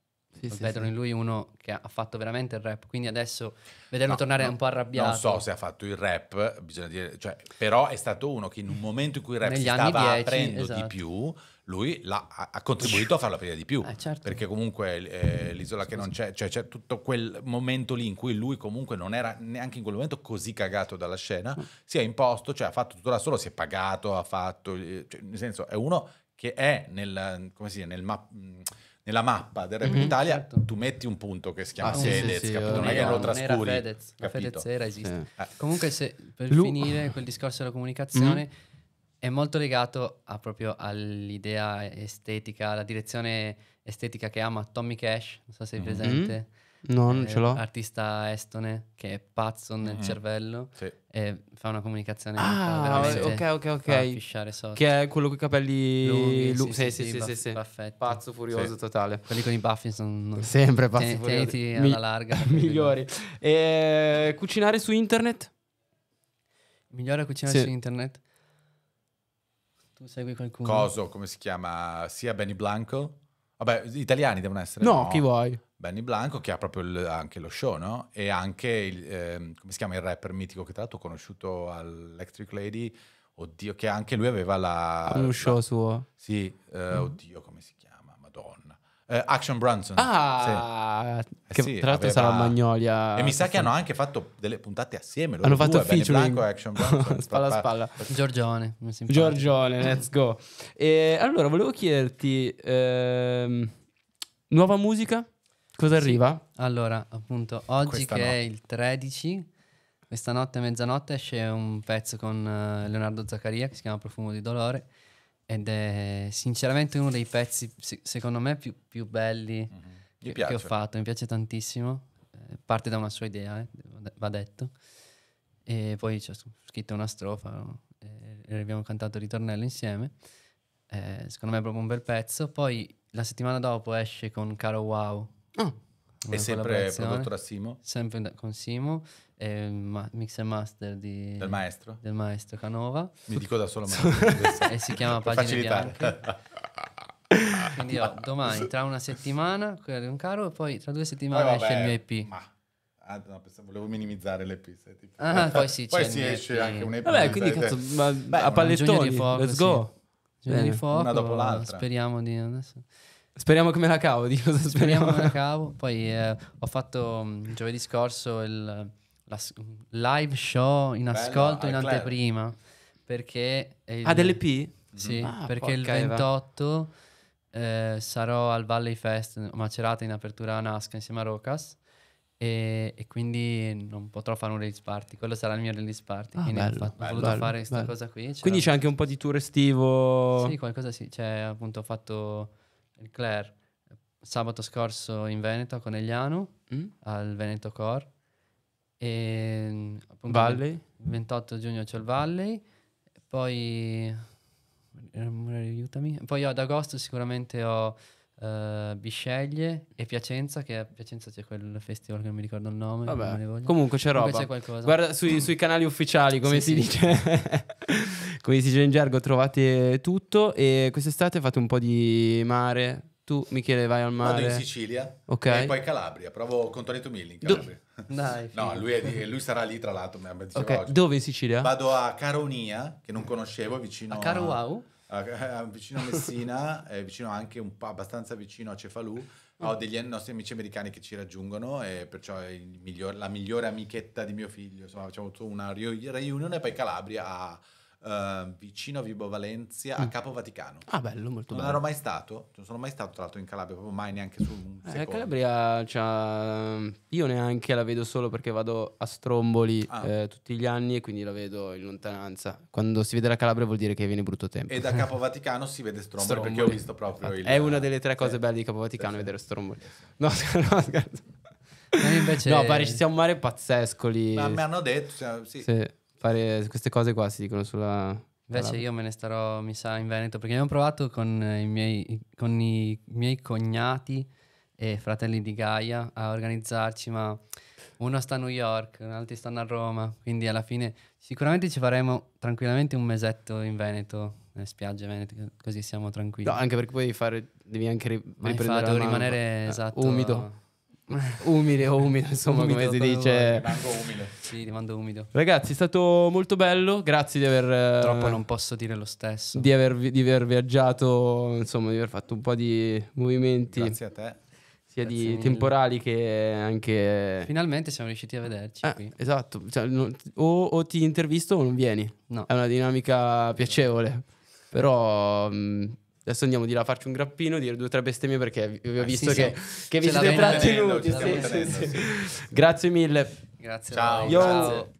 sì, sì, vedono sì. in lui uno che ha fatto veramente il rap, quindi adesso vederlo no, tornare no, un po' arrabbiato. Non so se ha fatto il rap, bisogna dire, cioè, però è stato uno che in un momento in cui il rap Negli si stava 10, aprendo esatto. di più, lui ha contribuito a farlo aprire di più, eh, certo. perché comunque eh, l'isola che non c'è, cioè c'è tutto quel momento lì in cui lui comunque non era neanche in quel momento così cagato dalla scena, mm. si è imposto, cioè ha fatto tutto da solo, si è pagato, ha fatto, eh, cioè, nel senso è uno che è nel, come si dice, nel map mm, nella mappa del Rap mm-hmm, Italia certo. tu metti un punto che si chiama ah, Fedez, sì, sì, capito? Non è che lo trascuri. Non era Fedez, la Fedez era, esiste. Eh. Comunque se, per Lu- finire quel discorso della comunicazione mm-hmm. è molto legato a, proprio all'idea estetica, alla direzione estetica che ama Tommy Cash, non so se è mm. presente. Mm-hmm No, non ce l'ho. Artista estone che è pazzo nel mm. cervello sì. e fa una comunicazione. Ah, ok, ok, ok. Che è quello con i capelli lunghi. Lu- sì, sì, sì, sì, sì baff- Pazzo furioso totale. Quelli con i baffi sono sempre pazzo ten- furioso. Teniti alla Mi- larga. migliori. E, cucinare su internet? Migliore cucinare su internet? Tu segui qualcuno? Coso, come si chiama? Sia Benny Blanco? Vabbè, italiani devono essere. No, no. chi vuoi? Benny Blanco, che ha proprio il, anche lo show, no? E anche il, eh, come si chiama il rapper mitico che tra l'altro ho conosciuto all'Electric Lady, oddio, che anche lui aveva la... Un show la, suo. Sì, eh, mm. oddio, come si chiama? Madonna. Eh, Action Branson. Ah, sì. che eh sì, tra l'altro aveva... sarà Magnolia. E mi sa che hanno anche fatto delle puntate assieme. hanno fatto due, featuring. Blanco, Action Branson. spalla a spalla. Giorgione. Giorgione, let's go. E allora, volevo chiederti... Ehm, nuova musica? Cosa sì. arriva? Allora, appunto, oggi Questa che no. è il 13, questa notte a mezzanotte esce un pezzo con uh, Leonardo Zaccaria che si chiama Profumo di Dolore ed è sinceramente uno dei pezzi, se- secondo me, più, più belli mm-hmm. che, che, ho fatto. Mi piace tantissimo. Eh, parte da una sua idea, eh, va detto. E poi c'è ho scritto una strofa no? e abbiamo cantato il ritornello insieme. Eh, secondo me è proprio un bel pezzo. Poi la settimana dopo esce con Caro Wow Oh. Ah. È sempre prodotto da eh? Simo? Sempre da, con Simo, eh, ma, mix e master di, del, maestro. del maestro Canova. Mi dico da solo maestro. e eh, si chiama Pagine facilitare. Bianche. Quindi io domani, tra una settimana, quella di un caro, e poi tra due settimane ah, esce il mio EP. Ma... Ah, no, volevo minimizzare l'EP. Tipo... Ah, poi sì, poi si esce anche un EP. Vabbè, quindi cazzo, ma Beh, a pallettoni, let's go. Sì. di fuoco, una dopo l'altra. Speriamo di adesso. Speriamo che me la cavo, di cosa speriamo? Speriamo che me la cavo. Poi eh, ho fatto mh, mm, giovedì scorso il la, live show in Bello, ascolto in anteprima. Perché... Il, ah, P? Sì, mm-hmm. ah, perché il 28 eh, sarò al Valley Fest Macerata in apertura a Nasca insieme a Rocas. E, e, quindi non potrò fare un release party. Quello sarà il mio release party. Ah, quindi bello, ho, fatto, bello, ho voluto bello, fare questa cosa qui. C'era... Quindi c'è anche un po' di tour estivo. Sì, qualcosa sì. Cioè, appunto, ho fatto Claire sabato scorso in Veneto a Conegliano, mm? al Veneto Core. E, appunto, Valley? 28 giugno c'è il Valley, poi... aiutami Poi ad agosto sicuramente ho Bisceglie eh, e Piacenza, che a Piacenza c'è quel festival che non mi ricordo il nome. Vabbè. Comunque c'è roba. Comunque c'è Guarda sui, sui, canali ufficiali, come sì, si sì. dice. come si dice in gergo, trovate tutto e quest'estate fate un po' di mare. Tu, Michele, vai al mare. Vado in Sicilia okay. e poi Calabria. Provo con Tony Tomilli in Calabria. Do- Dai, no, lui, di, lui, sarà lì, tra l'altro. Okay. Dove in Sicilia? Vado a Caronia, che non conoscevo, vicino a Caruau vicino a Messina, eh, vicino anche un po' abbastanza vicino a Cefalù, ho mm. degli nostri amici americani che ci raggiungono e perciò è miglior, la migliore amichetta di mio figlio, insomma facciamo una riunione e poi Calabria a uh, vicino a Vibo Valencia, mm. a Capo Vaticano. Ah, bello, molto non bello. Non ero mai stato, non sono mai stato tra l'altro in Calabria, proprio mai neanche su un eh, secondo. Calabria, cioè, io neanche la vedo solo perché vado a Stromboli ah. eh, tutti gli anni e quindi la vedo in lontananza. Quando si vede la Calabria vuol dire che viene brutto tempo. E da Capo Vaticano si vede Stromboli, Stromboli, perché ho visto proprio Infatti, il... È una delle tre cose sì. belle di Capo Vaticano, sì. vedere Stromboli. No, no, scherzo. Invece... No, Parigi sia un mare pazzesco lì. Ma mi hanno detto, sì. sì fare queste cose qua si dicono sulla... Invece io me ne starò, mi sa, in Veneto, perché abbiamo provato con eh, i miei, con i miei cognati e fratelli di Gaia a organizzarci, ma uno sta a New York, un altro stanno a Roma, quindi alla fine sicuramente ci faremo tranquillamente un mesetto in Veneto, nelle spiagge venete, così siamo tranquilli. No, anche perché puoi fare, devi anche riprendere... Ma infatti, devo rimanere, esatto. Umido umile o umido, insomma, umido, come si dice. Rimango umido. Sì, rimango umido. Ragazzi, è stato molto bello. Grazie di aver. Purtroppo eh, non posso dire lo stesso. Di aver, di aver viaggiato, insomma, di aver fatto un po' di movimenti. Grazie a te. Sia Grazie di mille. temporali che anche. Finalmente siamo riusciti a vederci. Eh, qui. Esatto. Cioè, no, o, o, ti intervisto o non vieni. No. È una dinamica piacevole. Però. Mh, mm, Adesso andiamo di là a farci un grappino, dire due o tre bestemmie perché vi ho visto eh, sì, che, sì. che vi siete trattenuti. Sì, Grazie mille. Grazie. Ciao.